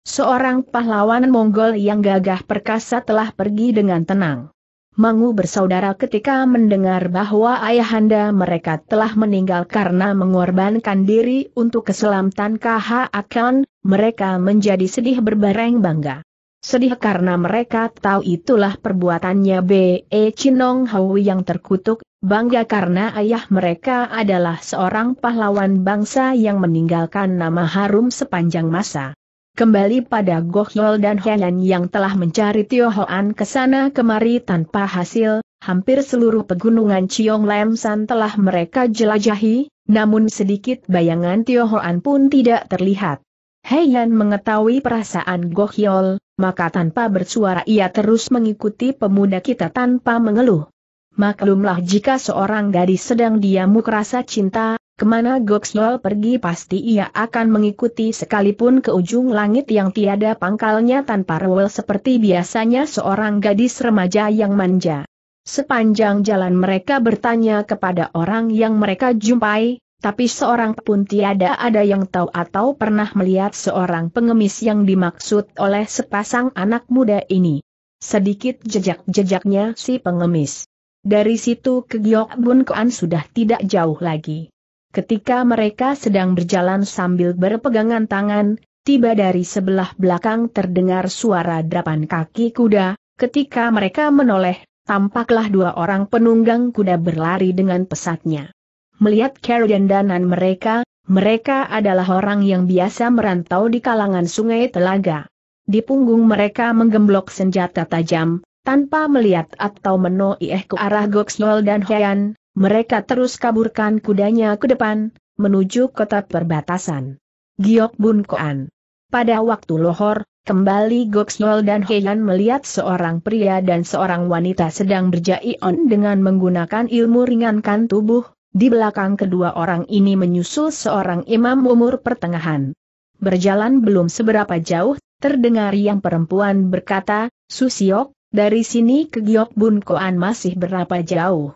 Seorang pahlawan Mongol yang gagah perkasa telah pergi dengan tenang. Mangu bersaudara ketika mendengar bahwa ayahanda mereka telah meninggal karena mengorbankan diri untuk keselamatan KH akan, mereka menjadi sedih berbareng bangga. Sedih karena mereka tahu itulah perbuatannya B.E. Chinong Hau yang terkutuk, bangga karena ayah mereka adalah seorang pahlawan bangsa yang meninggalkan nama harum sepanjang masa kembali pada Gohyol dan Henyan yang telah mencari Tio Hoan ke sana kemari tanpa hasil, hampir seluruh pegunungan Chiong Lam San telah mereka jelajahi, namun sedikit bayangan Tio Hoan pun tidak terlihat. Heian mengetahui perasaan Gohyol, maka tanpa bersuara ia terus mengikuti pemuda kita tanpa mengeluh. Maklumlah jika seorang gadis sedang diamuk rasa cinta, Kemana Goksol pergi pasti ia akan mengikuti sekalipun ke ujung langit yang tiada pangkalnya tanpa rewel seperti biasanya seorang gadis remaja yang manja. Sepanjang jalan mereka bertanya kepada orang yang mereka jumpai, tapi seorang pun tiada ada yang tahu atau pernah melihat seorang pengemis yang dimaksud oleh sepasang anak muda ini. Sedikit jejak-jejaknya si pengemis. Dari situ ke Giok Bun Koan sudah tidak jauh lagi. Ketika mereka sedang berjalan sambil berpegangan tangan, tiba dari sebelah belakang terdengar suara derapan kaki kuda, ketika mereka menoleh, tampaklah dua orang penunggang kuda berlari dengan pesatnya. Melihat dan danan mereka, mereka adalah orang yang biasa merantau di kalangan sungai telaga. Di punggung mereka menggemblok senjata tajam, tanpa melihat atau menoih ke arah Goksnol dan Heian, mereka terus kaburkan kudanya ke depan, menuju kota perbatasan. Giok Bun Koan. Pada waktu lohor, kembali Siol dan Heian melihat seorang pria dan seorang wanita sedang berjai on dengan menggunakan ilmu ringankan tubuh, di belakang kedua orang ini menyusul seorang imam umur pertengahan. Berjalan belum seberapa jauh, terdengar yang perempuan berkata, Susiok, dari sini ke Giok Bun Koan masih berapa jauh?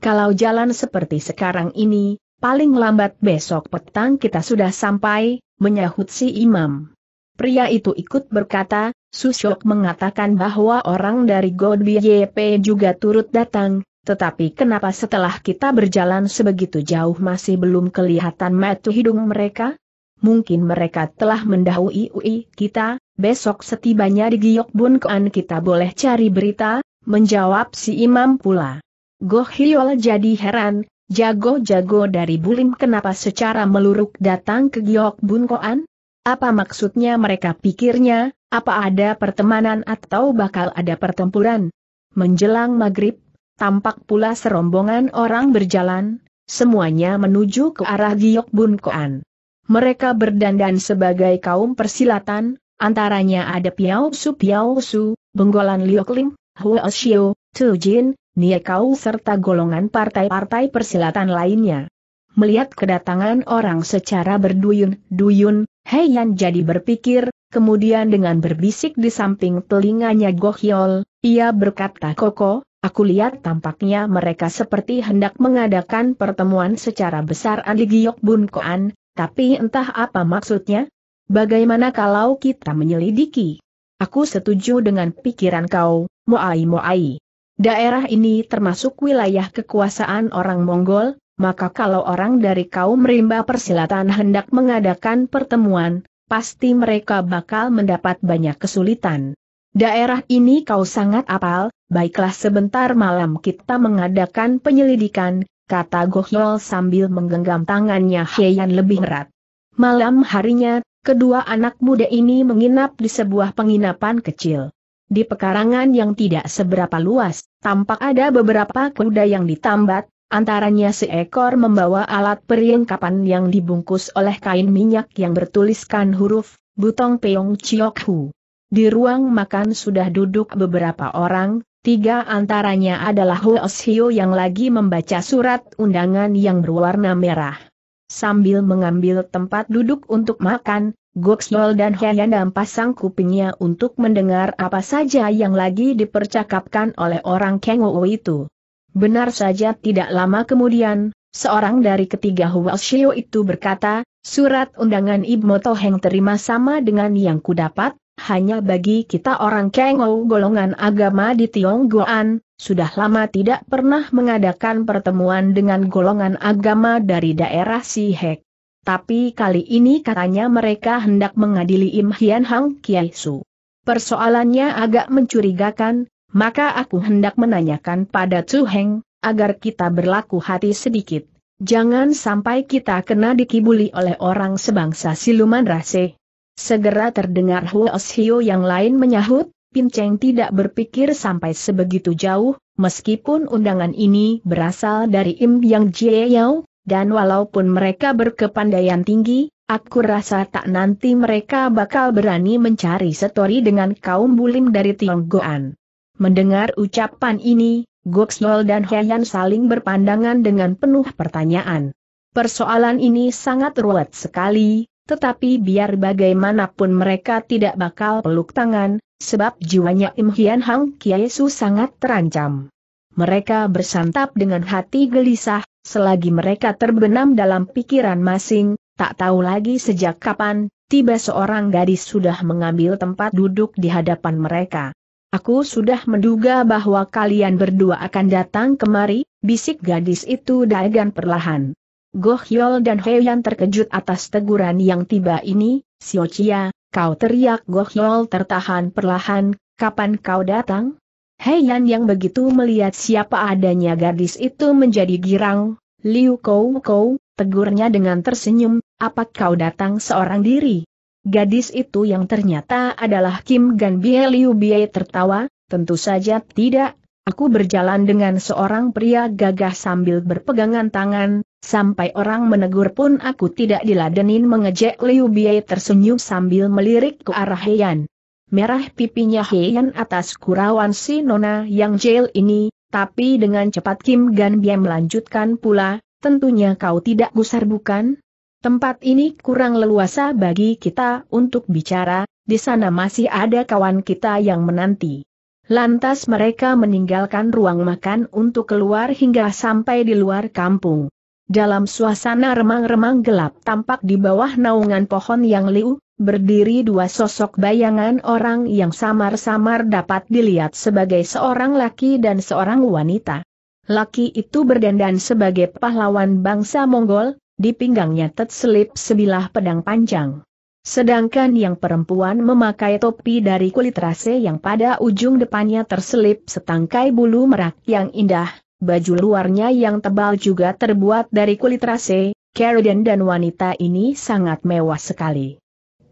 Kalau jalan seperti sekarang ini, paling lambat besok petang kita sudah sampai, menyahut si imam. Pria itu ikut berkata, Susyok mengatakan bahwa orang dari Godby YP juga turut datang, tetapi kenapa setelah kita berjalan sebegitu jauh masih belum kelihatan metu hidung mereka? Mungkin mereka telah mendahului UI kita, besok setibanya di Giyokbun Koan kita boleh cari berita, menjawab si imam pula. Goh Hiol jadi heran, jago-jago dari Bulim kenapa secara meluruk datang ke Giok Bunkoan? Apa maksudnya mereka pikirnya, apa ada pertemanan atau bakal ada pertempuran? Menjelang maghrib, tampak pula serombongan orang berjalan, semuanya menuju ke arah Giok Bunkoan. Mereka berdandan sebagai kaum persilatan, antaranya ada Piao Su Piao Su, Benggolan Liok Lim, Huo Xiu, Tu Jin, kau serta golongan partai-partai persilatan lainnya. Melihat kedatangan orang secara berduyun-duyun, Yan jadi berpikir, kemudian dengan berbisik di samping telinganya Gohyol, ia berkata Koko, aku lihat tampaknya mereka seperti hendak mengadakan pertemuan secara besar di Giyok Bun Koan, tapi entah apa maksudnya? Bagaimana kalau kita menyelidiki? Aku setuju dengan pikiran kau, Moai Moai. Daerah ini termasuk wilayah kekuasaan orang Mongol, maka kalau orang dari kaum rimba persilatan hendak mengadakan pertemuan, pasti mereka bakal mendapat banyak kesulitan. Daerah ini kau sangat apal, baiklah sebentar malam kita mengadakan penyelidikan, kata Gohyol sambil menggenggam tangannya Heian lebih erat. Malam harinya, kedua anak muda ini menginap di sebuah penginapan kecil. Di pekarangan yang tidak seberapa luas, tampak ada beberapa kuda yang ditambat, antaranya seekor membawa alat perlengkapan yang dibungkus oleh kain minyak yang bertuliskan huruf, Butong Peong Chiok Hu. Di ruang makan sudah duduk beberapa orang, tiga antaranya adalah Huos Hio yang lagi membaca surat undangan yang berwarna merah. Sambil mengambil tempat duduk untuk makan, Goksnol dan dan pasang kupingnya untuk mendengar apa saja yang lagi dipercakapkan oleh orang Kengo itu. Benar saja tidak lama kemudian, seorang dari ketiga Huashio itu berkata, surat undangan ibu Toheng terima sama dengan yang kudapat, hanya bagi kita orang Kengo golongan agama di Tionggoan, sudah lama tidak pernah mengadakan pertemuan dengan golongan agama dari daerah Sihek. Tapi kali ini katanya mereka hendak mengadili Im Hian Hang Kiai Su. Persoalannya agak mencurigakan, maka aku hendak menanyakan pada Chu Heng, agar kita berlaku hati sedikit. Jangan sampai kita kena dikibuli oleh orang sebangsa siluman rase. Segera terdengar Huo Xiao yang lain menyahut, Pinceng tidak berpikir sampai sebegitu jauh, meskipun undangan ini berasal dari Im Yang Jie Yao. Dan walaupun mereka berkepandaian tinggi, aku rasa tak nanti mereka bakal berani mencari setori dengan kaum bulim dari Tionggoan. Mendengar ucapan ini, Goksnol dan Heian saling berpandangan dengan penuh pertanyaan. Persoalan ini sangat ruwet sekali, tetapi biar bagaimanapun mereka tidak bakal peluk tangan, sebab jiwanya Im Hian Hang Kiesu sangat terancam. Mereka bersantap dengan hati gelisah, Selagi mereka terbenam dalam pikiran masing, tak tahu lagi sejak kapan, tiba seorang gadis sudah mengambil tempat duduk di hadapan mereka. Aku sudah menduga bahwa kalian berdua akan datang kemari, bisik gadis itu dagan perlahan. Goh Yol dan Heian terkejut atas teguran yang tiba ini, Siochia, kau teriak Goh Yol tertahan perlahan, kapan kau datang? Hei Yan yang begitu melihat siapa adanya gadis itu menjadi girang, Liu Kou Kou, tegurnya dengan tersenyum, apa kau datang seorang diri? Gadis itu yang ternyata adalah Kim Gan Bie Liu Bie tertawa, tentu saja tidak, aku berjalan dengan seorang pria gagah sambil berpegangan tangan, sampai orang menegur pun aku tidak diladenin mengejek Liu Bie tersenyum sambil melirik ke arah Heian merah pipinya Heian atas kurawan si Nona yang jail ini, tapi dengan cepat Kim Gan Biem melanjutkan pula, tentunya kau tidak gusar bukan? Tempat ini kurang leluasa bagi kita untuk bicara, di sana masih ada kawan kita yang menanti. Lantas mereka meninggalkan ruang makan untuk keluar hingga sampai di luar kampung. Dalam suasana remang-remang gelap tampak di bawah naungan pohon yang liu, berdiri dua sosok bayangan orang yang samar-samar dapat dilihat sebagai seorang laki dan seorang wanita. Laki itu berdandan sebagai pahlawan bangsa Mongol, di pinggangnya terselip sebilah pedang panjang. Sedangkan yang perempuan memakai topi dari kulit rase yang pada ujung depannya terselip setangkai bulu merak yang indah, baju luarnya yang tebal juga terbuat dari kulit rase, Carrion dan wanita ini sangat mewah sekali.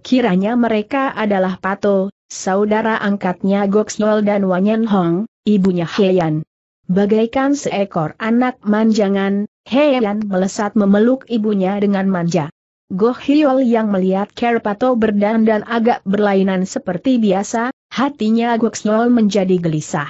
Kiranya mereka adalah Pato, saudara angkatnya Goksnol dan Wanyen Hong, ibunya Heian. Bagaikan seekor anak manjangan, Heian melesat memeluk ibunya dengan manja. Gohyol yang melihat Kerpato berdandan agak berlainan seperti biasa, hatinya Goksnol menjadi gelisah.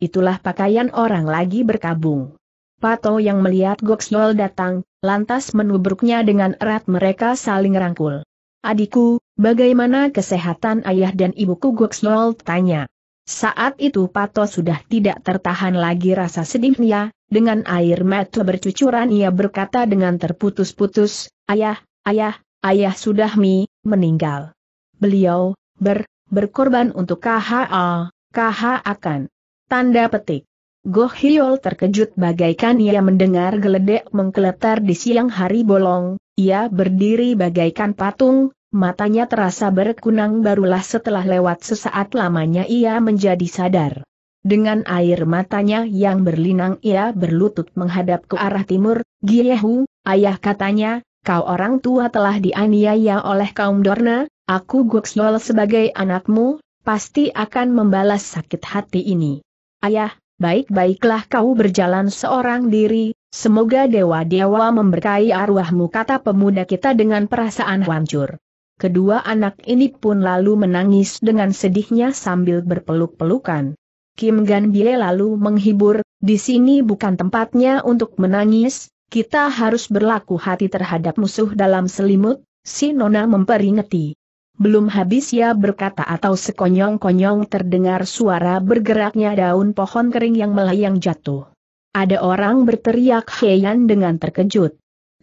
Itulah pakaian orang lagi berkabung. Pato yang melihat Goksnol datang, lantas menubruknya dengan erat mereka saling rangkul. Adikku, bagaimana kesehatan ayah dan ibuku Goksnol tanya. Saat itu Pato sudah tidak tertahan lagi rasa sedihnya, dengan air mata bercucuran ia berkata dengan terputus-putus, Ayah, ayah, ayah sudah mi, meninggal. Beliau, ber, berkorban untuk KHA, KHA akan. Tanda petik. Goh Hiol terkejut bagaikan ia mendengar geledek mengkeletar di siang hari bolong, ia berdiri bagaikan patung, matanya terasa berkunang barulah setelah lewat sesaat lamanya ia menjadi sadar. Dengan air matanya yang berlinang ia berlutut menghadap ke arah timur, Giehu, ayah katanya, kau orang tua telah dianiaya oleh kaum Dorna, aku Guxiol sebagai anakmu, pasti akan membalas sakit hati ini. Ayah, baik-baiklah kau berjalan seorang diri, Semoga dewa-dewa memberkahi arwahmu kata pemuda kita dengan perasaan hancur. Kedua anak ini pun lalu menangis dengan sedihnya sambil berpeluk-pelukan. Kim Gan Bie lalu menghibur, di sini bukan tempatnya untuk menangis, kita harus berlaku hati terhadap musuh dalam selimut, si Nona memperingati. Belum habis ia ya, berkata atau sekonyong-konyong terdengar suara bergeraknya daun pohon kering yang melayang jatuh. Ada orang berteriak Heian dengan terkejut.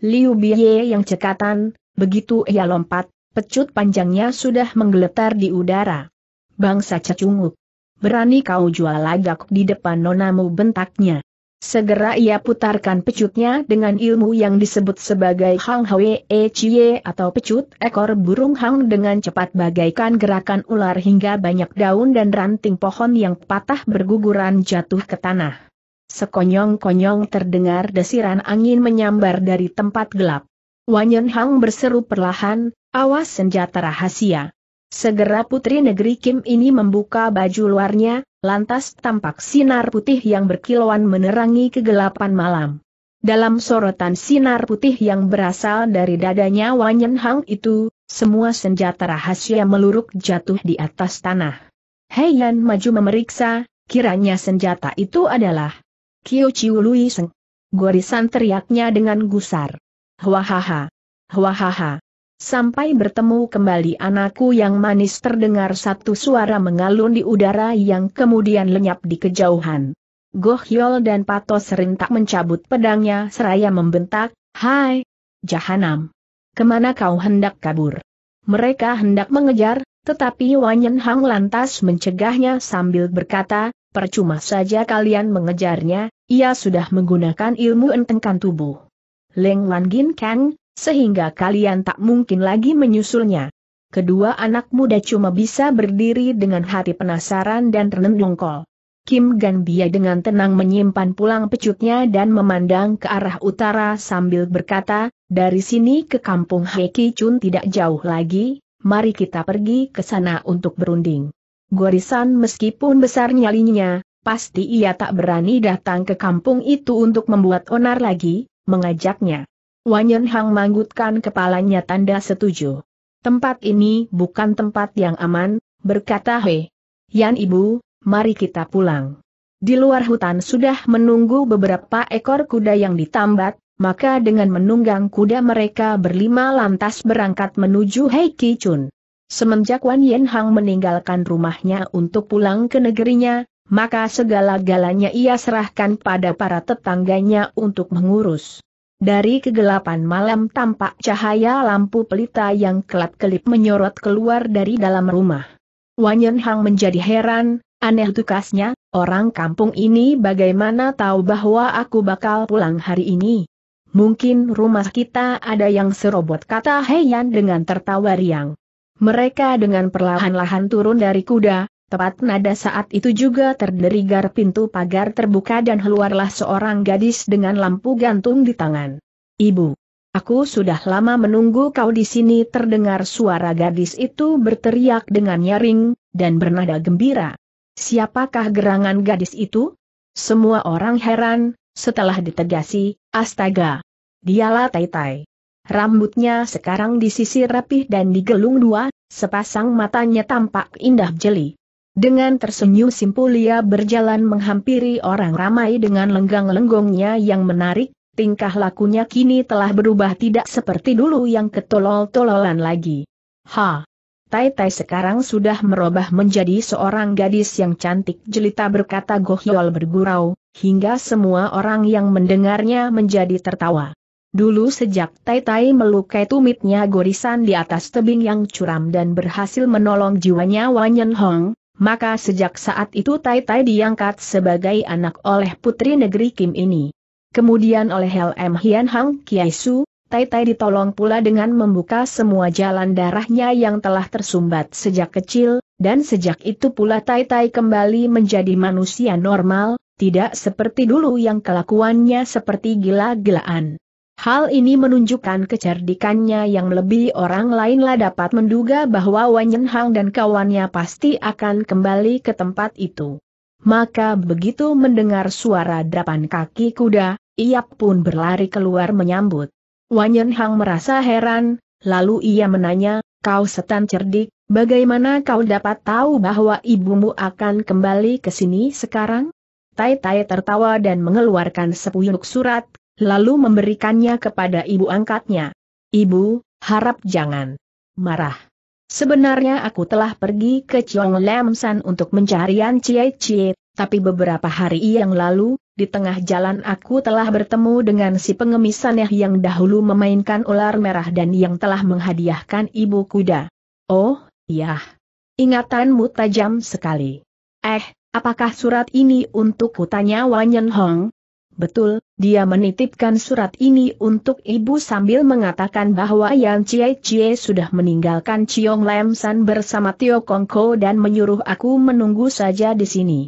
Liu Biye yang cekatan, begitu ia lompat, pecut panjangnya sudah menggeletar di udara. Bangsa cecunguk. Berani kau jual lagak di depan nonamu bentaknya. Segera ia putarkan pecutnya dengan ilmu yang disebut sebagai Hang Hwe E Chie atau pecut ekor burung hang dengan cepat bagaikan gerakan ular hingga banyak daun dan ranting pohon yang patah berguguran jatuh ke tanah. Sekonyong-konyong terdengar desiran angin menyambar dari tempat gelap. Yen Hang berseru perlahan, awas senjata rahasia. Segera putri negeri Kim ini membuka baju luarnya, lantas tampak sinar putih yang berkilauan menerangi kegelapan malam. Dalam sorotan sinar putih yang berasal dari dadanya Yen Hang itu, semua senjata rahasia meluruk jatuh di atas tanah. Heian maju memeriksa, kiranya senjata itu adalah Kyo Chiu Lui Seng. Gorisan teriaknya dengan gusar. Hwahaha. Hwahaha. Sampai bertemu kembali anakku yang manis terdengar satu suara mengalun di udara yang kemudian lenyap di kejauhan. Goh Yol dan Pato serintak mencabut pedangnya seraya membentak, Hai! Jahanam! Kemana kau hendak kabur? Mereka hendak mengejar, tetapi Wanyen Hang lantas mencegahnya sambil berkata, Percuma saja kalian mengejarnya, ia sudah menggunakan ilmu entengkan tubuh. Leng Wan Gin Kang, sehingga kalian tak mungkin lagi menyusulnya. Kedua anak muda cuma bisa berdiri dengan hati penasaran dan kol. Kim Gan Bia dengan tenang menyimpan pulang pecutnya dan memandang ke arah utara sambil berkata, dari sini ke kampung Heki Chun tidak jauh lagi, mari kita pergi ke sana untuk berunding. Gorisan meskipun besar nyalinya, pasti ia tak berani datang ke kampung itu untuk membuat onar lagi, mengajaknya. Wanyen Hang manggutkan kepalanya tanda setuju. Tempat ini bukan tempat yang aman, berkata He. Yan ibu, mari kita pulang. Di luar hutan sudah menunggu beberapa ekor kuda yang ditambat, maka dengan menunggang kuda mereka berlima lantas berangkat menuju Hei Kichun. Semenjak Wan Yen Hang meninggalkan rumahnya untuk pulang ke negerinya, maka segala-galanya ia serahkan pada para tetangganya untuk mengurus. Dari kegelapan malam tampak cahaya lampu pelita yang kelap-kelip menyorot keluar dari dalam rumah. Wan Yen Hang menjadi heran, aneh tukasnya, orang kampung ini bagaimana tahu bahwa aku bakal pulang hari ini. Mungkin rumah kita ada yang serobot kata Heian dengan tertawa riang. Mereka dengan perlahan-lahan turun dari kuda, tepat nada saat itu juga terderigar pintu pagar terbuka dan keluarlah seorang gadis dengan lampu gantung di tangan. Ibu, aku sudah lama menunggu kau di sini terdengar suara gadis itu berteriak dengan nyaring, dan bernada gembira. Siapakah gerangan gadis itu? Semua orang heran, setelah ditegasi, astaga. Dialah Tai Tai. Rambutnya sekarang disisir rapih dan digelung dua, sepasang matanya tampak indah jeli. Dengan tersenyum simpul, ia berjalan menghampiri orang ramai dengan lenggang-lenggongnya yang menarik, tingkah lakunya kini telah berubah tidak seperti dulu yang ketolol-tololan lagi. Ha! Tai Tai sekarang sudah merubah menjadi seorang gadis yang cantik jelita berkata Gohyol bergurau, hingga semua orang yang mendengarnya menjadi tertawa. Dulu sejak Tai Tai melukai tumitnya gorisan di atas tebing yang curam dan berhasil menolong jiwanya Wanyan Hong, maka sejak saat itu Tai Tai diangkat sebagai anak oleh putri negeri Kim ini. Kemudian oleh LM Hian Hang Kiai Su, Tai Tai ditolong pula dengan membuka semua jalan darahnya yang telah tersumbat sejak kecil, dan sejak itu pula Tai Tai kembali menjadi manusia normal, tidak seperti dulu yang kelakuannya seperti gila-gilaan. Hal ini menunjukkan kecerdikannya yang lebih orang lainlah dapat menduga bahwa Wanyen Hang dan kawannya pasti akan kembali ke tempat itu. Maka begitu mendengar suara derapan kaki kuda, ia pun berlari keluar menyambut. Wanyen Hang merasa heran, lalu ia menanya, kau setan cerdik, bagaimana kau dapat tahu bahwa ibumu akan kembali ke sini sekarang? Tai Tai tertawa dan mengeluarkan sepuyuk surat, lalu memberikannya kepada ibu angkatnya. Ibu, harap jangan marah. Sebenarnya aku telah pergi ke Chiong Lam untuk mencari Cie Cie, tapi beberapa hari yang lalu, di tengah jalan aku telah bertemu dengan si pengemis aneh yang dahulu memainkan ular merah dan yang telah menghadiahkan ibu kuda. Oh, iya. Ingatanmu tajam sekali. Eh, apakah surat ini untuk kutanya Wanyan Hong? Betul, dia menitipkan surat ini untuk ibu sambil mengatakan bahwa Yang Chie Chie sudah meninggalkan Chiong Lam San bersama Tio Kong Ko dan menyuruh aku menunggu saja di sini.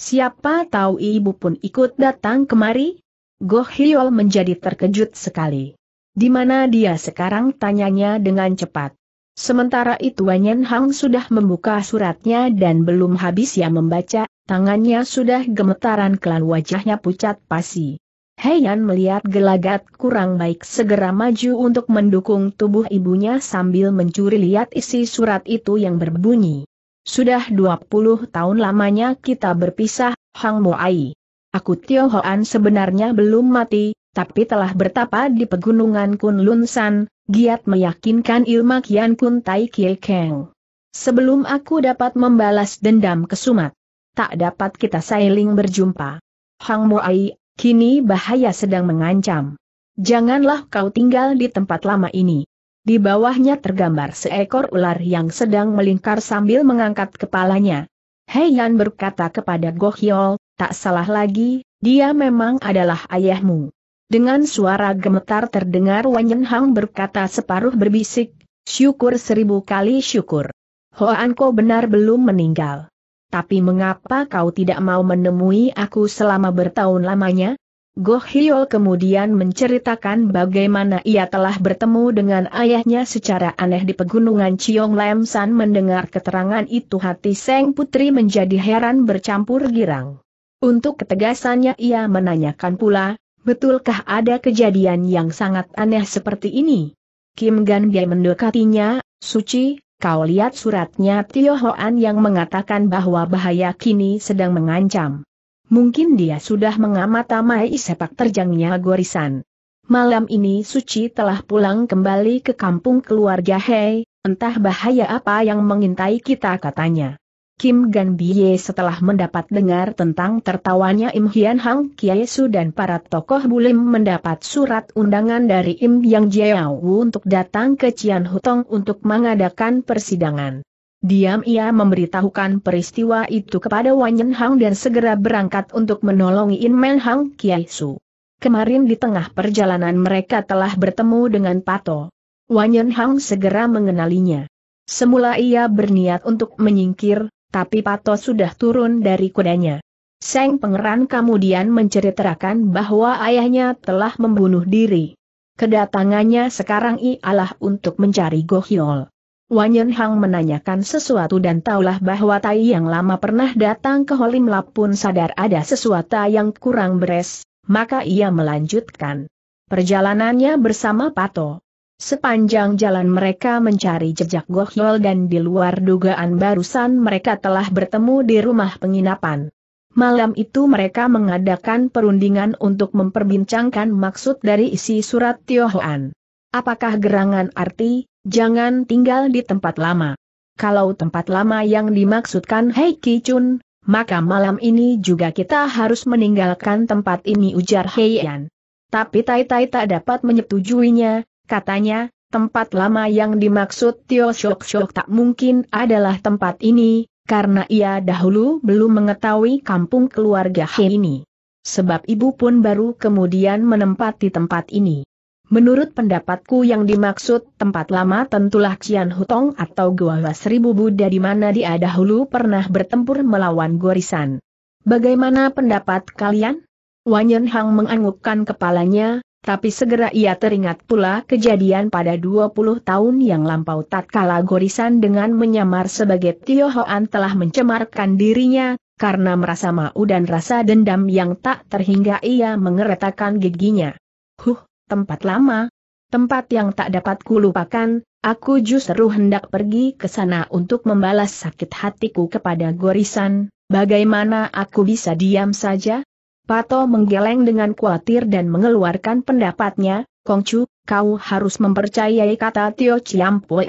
Siapa tahu ibu pun ikut datang kemari? Goh Hyol menjadi terkejut sekali. Di mana dia sekarang tanyanya dengan cepat. Sementara itu Wanyan Hang sudah membuka suratnya dan belum habis ia membaca, tangannya sudah gemetaran kelan wajahnya pucat pasi. Heian melihat gelagat kurang baik segera maju untuk mendukung tubuh ibunya sambil mencuri lihat isi surat itu yang berbunyi. Sudah 20 tahun lamanya kita berpisah, Hang Moai. Aku Tio Hoan sebenarnya belum mati, tapi telah bertapa di pegunungan Kunlun San, giat meyakinkan ilmu Kian Kun Tai Kie Keng. Sebelum aku dapat membalas dendam kesumat, tak dapat kita sailing berjumpa. Hang Ai, kini bahaya sedang mengancam. Janganlah kau tinggal di tempat lama ini. Di bawahnya tergambar seekor ular yang sedang melingkar sambil mengangkat kepalanya. Heian berkata kepada Gohyol, tak salah lagi, dia memang adalah ayahmu. Dengan suara gemetar terdengar Wanyen Hang berkata separuh berbisik, syukur seribu kali syukur. Hoan Ko benar belum meninggal. Tapi mengapa kau tidak mau menemui aku selama bertahun lamanya? Goh Hyol kemudian menceritakan bagaimana ia telah bertemu dengan ayahnya secara aneh di pegunungan Chiong Lam San mendengar keterangan itu hati Seng Putri menjadi heran bercampur girang. Untuk ketegasannya ia menanyakan pula, Betulkah ada kejadian yang sangat aneh seperti ini? Kim Gan Gai mendekatinya, Suci, kau lihat suratnya Tio Hoan yang mengatakan bahwa bahaya kini sedang mengancam. Mungkin dia sudah mengamati sepak terjangnya Gorisan. Malam ini Suci telah pulang kembali ke kampung keluarga Hei, entah bahaya apa yang mengintai kita katanya. Kim Gan Bie setelah mendapat dengar tentang tertawanya Im Hian Hang Kiesu dan para tokoh bulim mendapat surat undangan dari Im Yang Jiao untuk datang ke Cian Hutong untuk mengadakan persidangan. Diam ia memberitahukan peristiwa itu kepada Wanyen Hang dan segera berangkat untuk menolong In Men Hang Kiesu. Kemarin di tengah perjalanan mereka telah bertemu dengan Pato. Wanyen Hang segera mengenalinya. Semula ia berniat untuk menyingkir, tapi Pato sudah turun dari kudanya. Seng Pengeran kemudian menceritakan bahwa ayahnya telah membunuh diri. Kedatangannya sekarang ialah untuk mencari Gohiol. Wanyan Hang menanyakan sesuatu dan taulah bahwa Tai yang lama pernah datang ke Holim Lap pun sadar ada sesuatu yang kurang beres, maka ia melanjutkan perjalanannya bersama Pato. Sepanjang jalan mereka mencari jejak Gohyol dan di luar dugaan barusan mereka telah bertemu di rumah penginapan. Malam itu mereka mengadakan perundingan untuk memperbincangkan maksud dari isi surat Tio Hoan. Apakah gerangan arti, jangan tinggal di tempat lama. Kalau tempat lama yang dimaksudkan Hei Ki Chun, maka malam ini juga kita harus meninggalkan tempat ini ujar Heian. Tapi Tai Tai tak dapat menyetujuinya, Katanya, tempat lama yang dimaksud Tio Shok Shok tak mungkin adalah tempat ini, karena ia dahulu belum mengetahui kampung keluarga He ini. Sebab ibu pun baru kemudian menempati tempat ini. Menurut pendapatku yang dimaksud tempat lama tentulah Cian Hutong atau Gua Seribu Buddha di mana dia dahulu pernah bertempur melawan Gorisan. Bagaimana pendapat kalian? Wanyan Hang menganggukkan kepalanya, tapi segera ia teringat pula kejadian pada 20 tahun yang lampau tatkala Gorisan dengan menyamar sebagai Tio Hoan telah mencemarkan dirinya, karena merasa mau dan rasa dendam yang tak terhingga ia mengeretakan giginya. Huh, tempat lama. Tempat yang tak dapat kulupakan, aku justru hendak pergi ke sana untuk membalas sakit hatiku kepada Gorisan, bagaimana aku bisa diam saja? Pato menggeleng dengan khawatir dan mengeluarkan pendapatnya, Kongcu, kau harus mempercayai kata Tio Pue.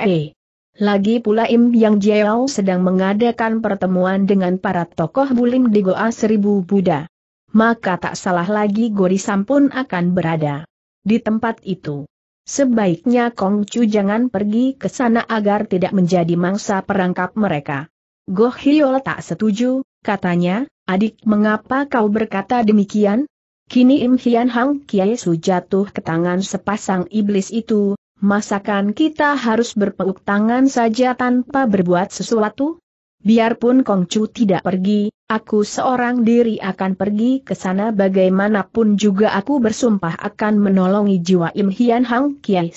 Lagi pula Im Yang Jiao sedang mengadakan pertemuan dengan para tokoh bulim di Goa Seribu Buddha. Maka tak salah lagi Gori pun akan berada di tempat itu. Sebaiknya Kongcu jangan pergi ke sana agar tidak menjadi mangsa perangkap mereka. Goh Hiol tak setuju, katanya, Adik mengapa kau berkata demikian? Kini Im Hian Hang Kiai jatuh ke tangan sepasang iblis itu, masakan kita harus berpeluk tangan saja tanpa berbuat sesuatu? Biarpun Kongcu tidak pergi, aku seorang diri akan pergi ke sana bagaimanapun juga aku bersumpah akan menolongi jiwa Im Hian Hang Kiai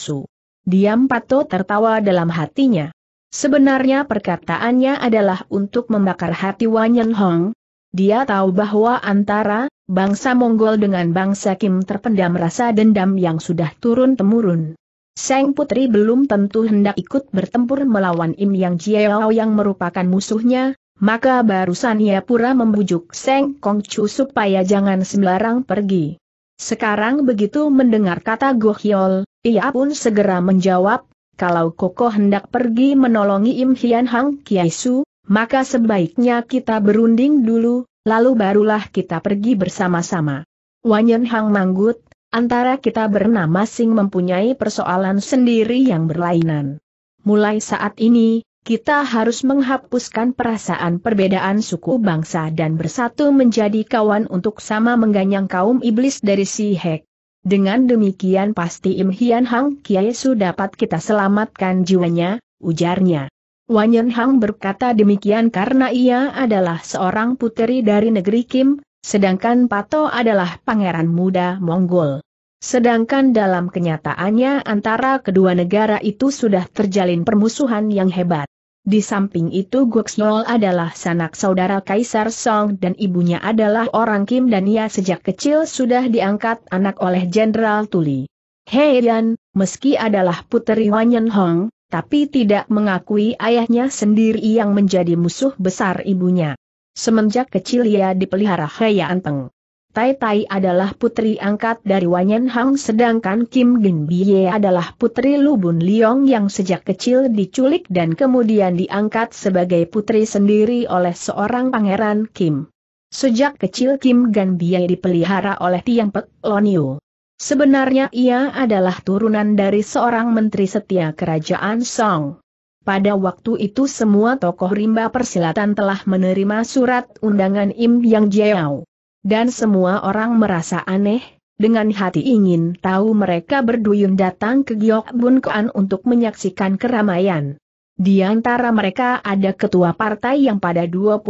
Diam Pato tertawa dalam hatinya. Sebenarnya perkataannya adalah untuk membakar hati Yen Hong, dia tahu bahwa antara bangsa Mongol dengan bangsa Kim terpendam rasa dendam yang sudah turun-temurun. Sang putri belum tentu hendak ikut bertempur melawan Im Yang Jiao yang merupakan musuhnya, maka barusan ia pura membujuk Seng Chu supaya jangan sembarang pergi. Sekarang begitu mendengar kata Gohyol, ia pun segera menjawab, kalau Koko hendak pergi menolongi Im Hian Hang Kiaisu, maka sebaiknya kita berunding dulu, lalu barulah kita pergi bersama-sama. Wanyan Hang Manggut, antara kita bernama masing mempunyai persoalan sendiri yang berlainan. Mulai saat ini, kita harus menghapuskan perasaan perbedaan suku bangsa dan bersatu menjadi kawan untuk sama mengganyang kaum iblis dari si Hek. Dengan demikian pasti Im Hian Hang Kiai Su dapat kita selamatkan jiwanya, ujarnya. Wanyan Hang berkata demikian karena ia adalah seorang puteri dari negeri Kim, sedangkan Pato adalah pangeran muda Mongol. Sedangkan dalam kenyataannya antara kedua negara itu sudah terjalin permusuhan yang hebat. Di samping itu Guxnol adalah sanak saudara Kaisar Song dan ibunya adalah orang Kim dan ia sejak kecil sudah diangkat anak oleh Jenderal Tuli. Heian, meski adalah puteri Wanyan Hong, tapi tidak mengakui ayahnya sendiri yang menjadi musuh besar ibunya. Semenjak kecil ia dipelihara Haya Anteng. Tai Tai adalah putri angkat dari Wanyan Hang sedangkan Kim Gin Bie adalah putri Lubun Liong yang sejak kecil diculik dan kemudian diangkat sebagai putri sendiri oleh seorang pangeran Kim. Sejak kecil Kim Gan Bie dipelihara oleh Tiang Pek Lonio. Sebenarnya ia adalah turunan dari seorang menteri setia kerajaan Song. Pada waktu itu semua tokoh rimba persilatan telah menerima surat undangan Im Yang Jiao. Dan semua orang merasa aneh, dengan hati ingin tahu mereka berduyun datang ke Giok Bun Kuan untuk menyaksikan keramaian. Di antara mereka ada ketua partai yang pada 25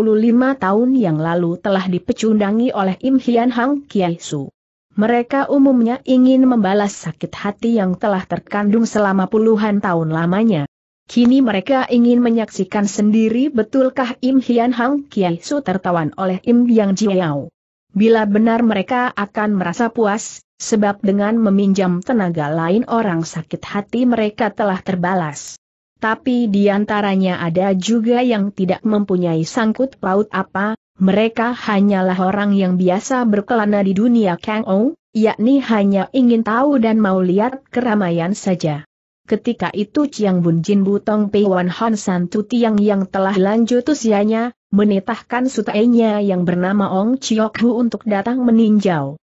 tahun yang lalu telah dipecundangi oleh Im Hian Hang Kiai Su. Mereka umumnya ingin membalas sakit hati yang telah terkandung selama puluhan tahun lamanya. Kini mereka ingin menyaksikan sendiri betulkah Im Hian Hang Kiai Su tertawan oleh Im Yang Jiao. Bila benar mereka akan merasa puas, sebab dengan meminjam tenaga lain orang sakit hati mereka telah terbalas. Tapi di antaranya ada juga yang tidak mempunyai sangkut paut apa, mereka hanyalah orang yang biasa berkelana di dunia Kang Ou, yakni hanya ingin tahu dan mau lihat keramaian saja. Ketika itu Chiang Bun Jin Butong Wan Han San Tu Tiang yang telah lanjut usianya, menitahkan sutainya yang bernama Ong Chiok Hu untuk datang meninjau.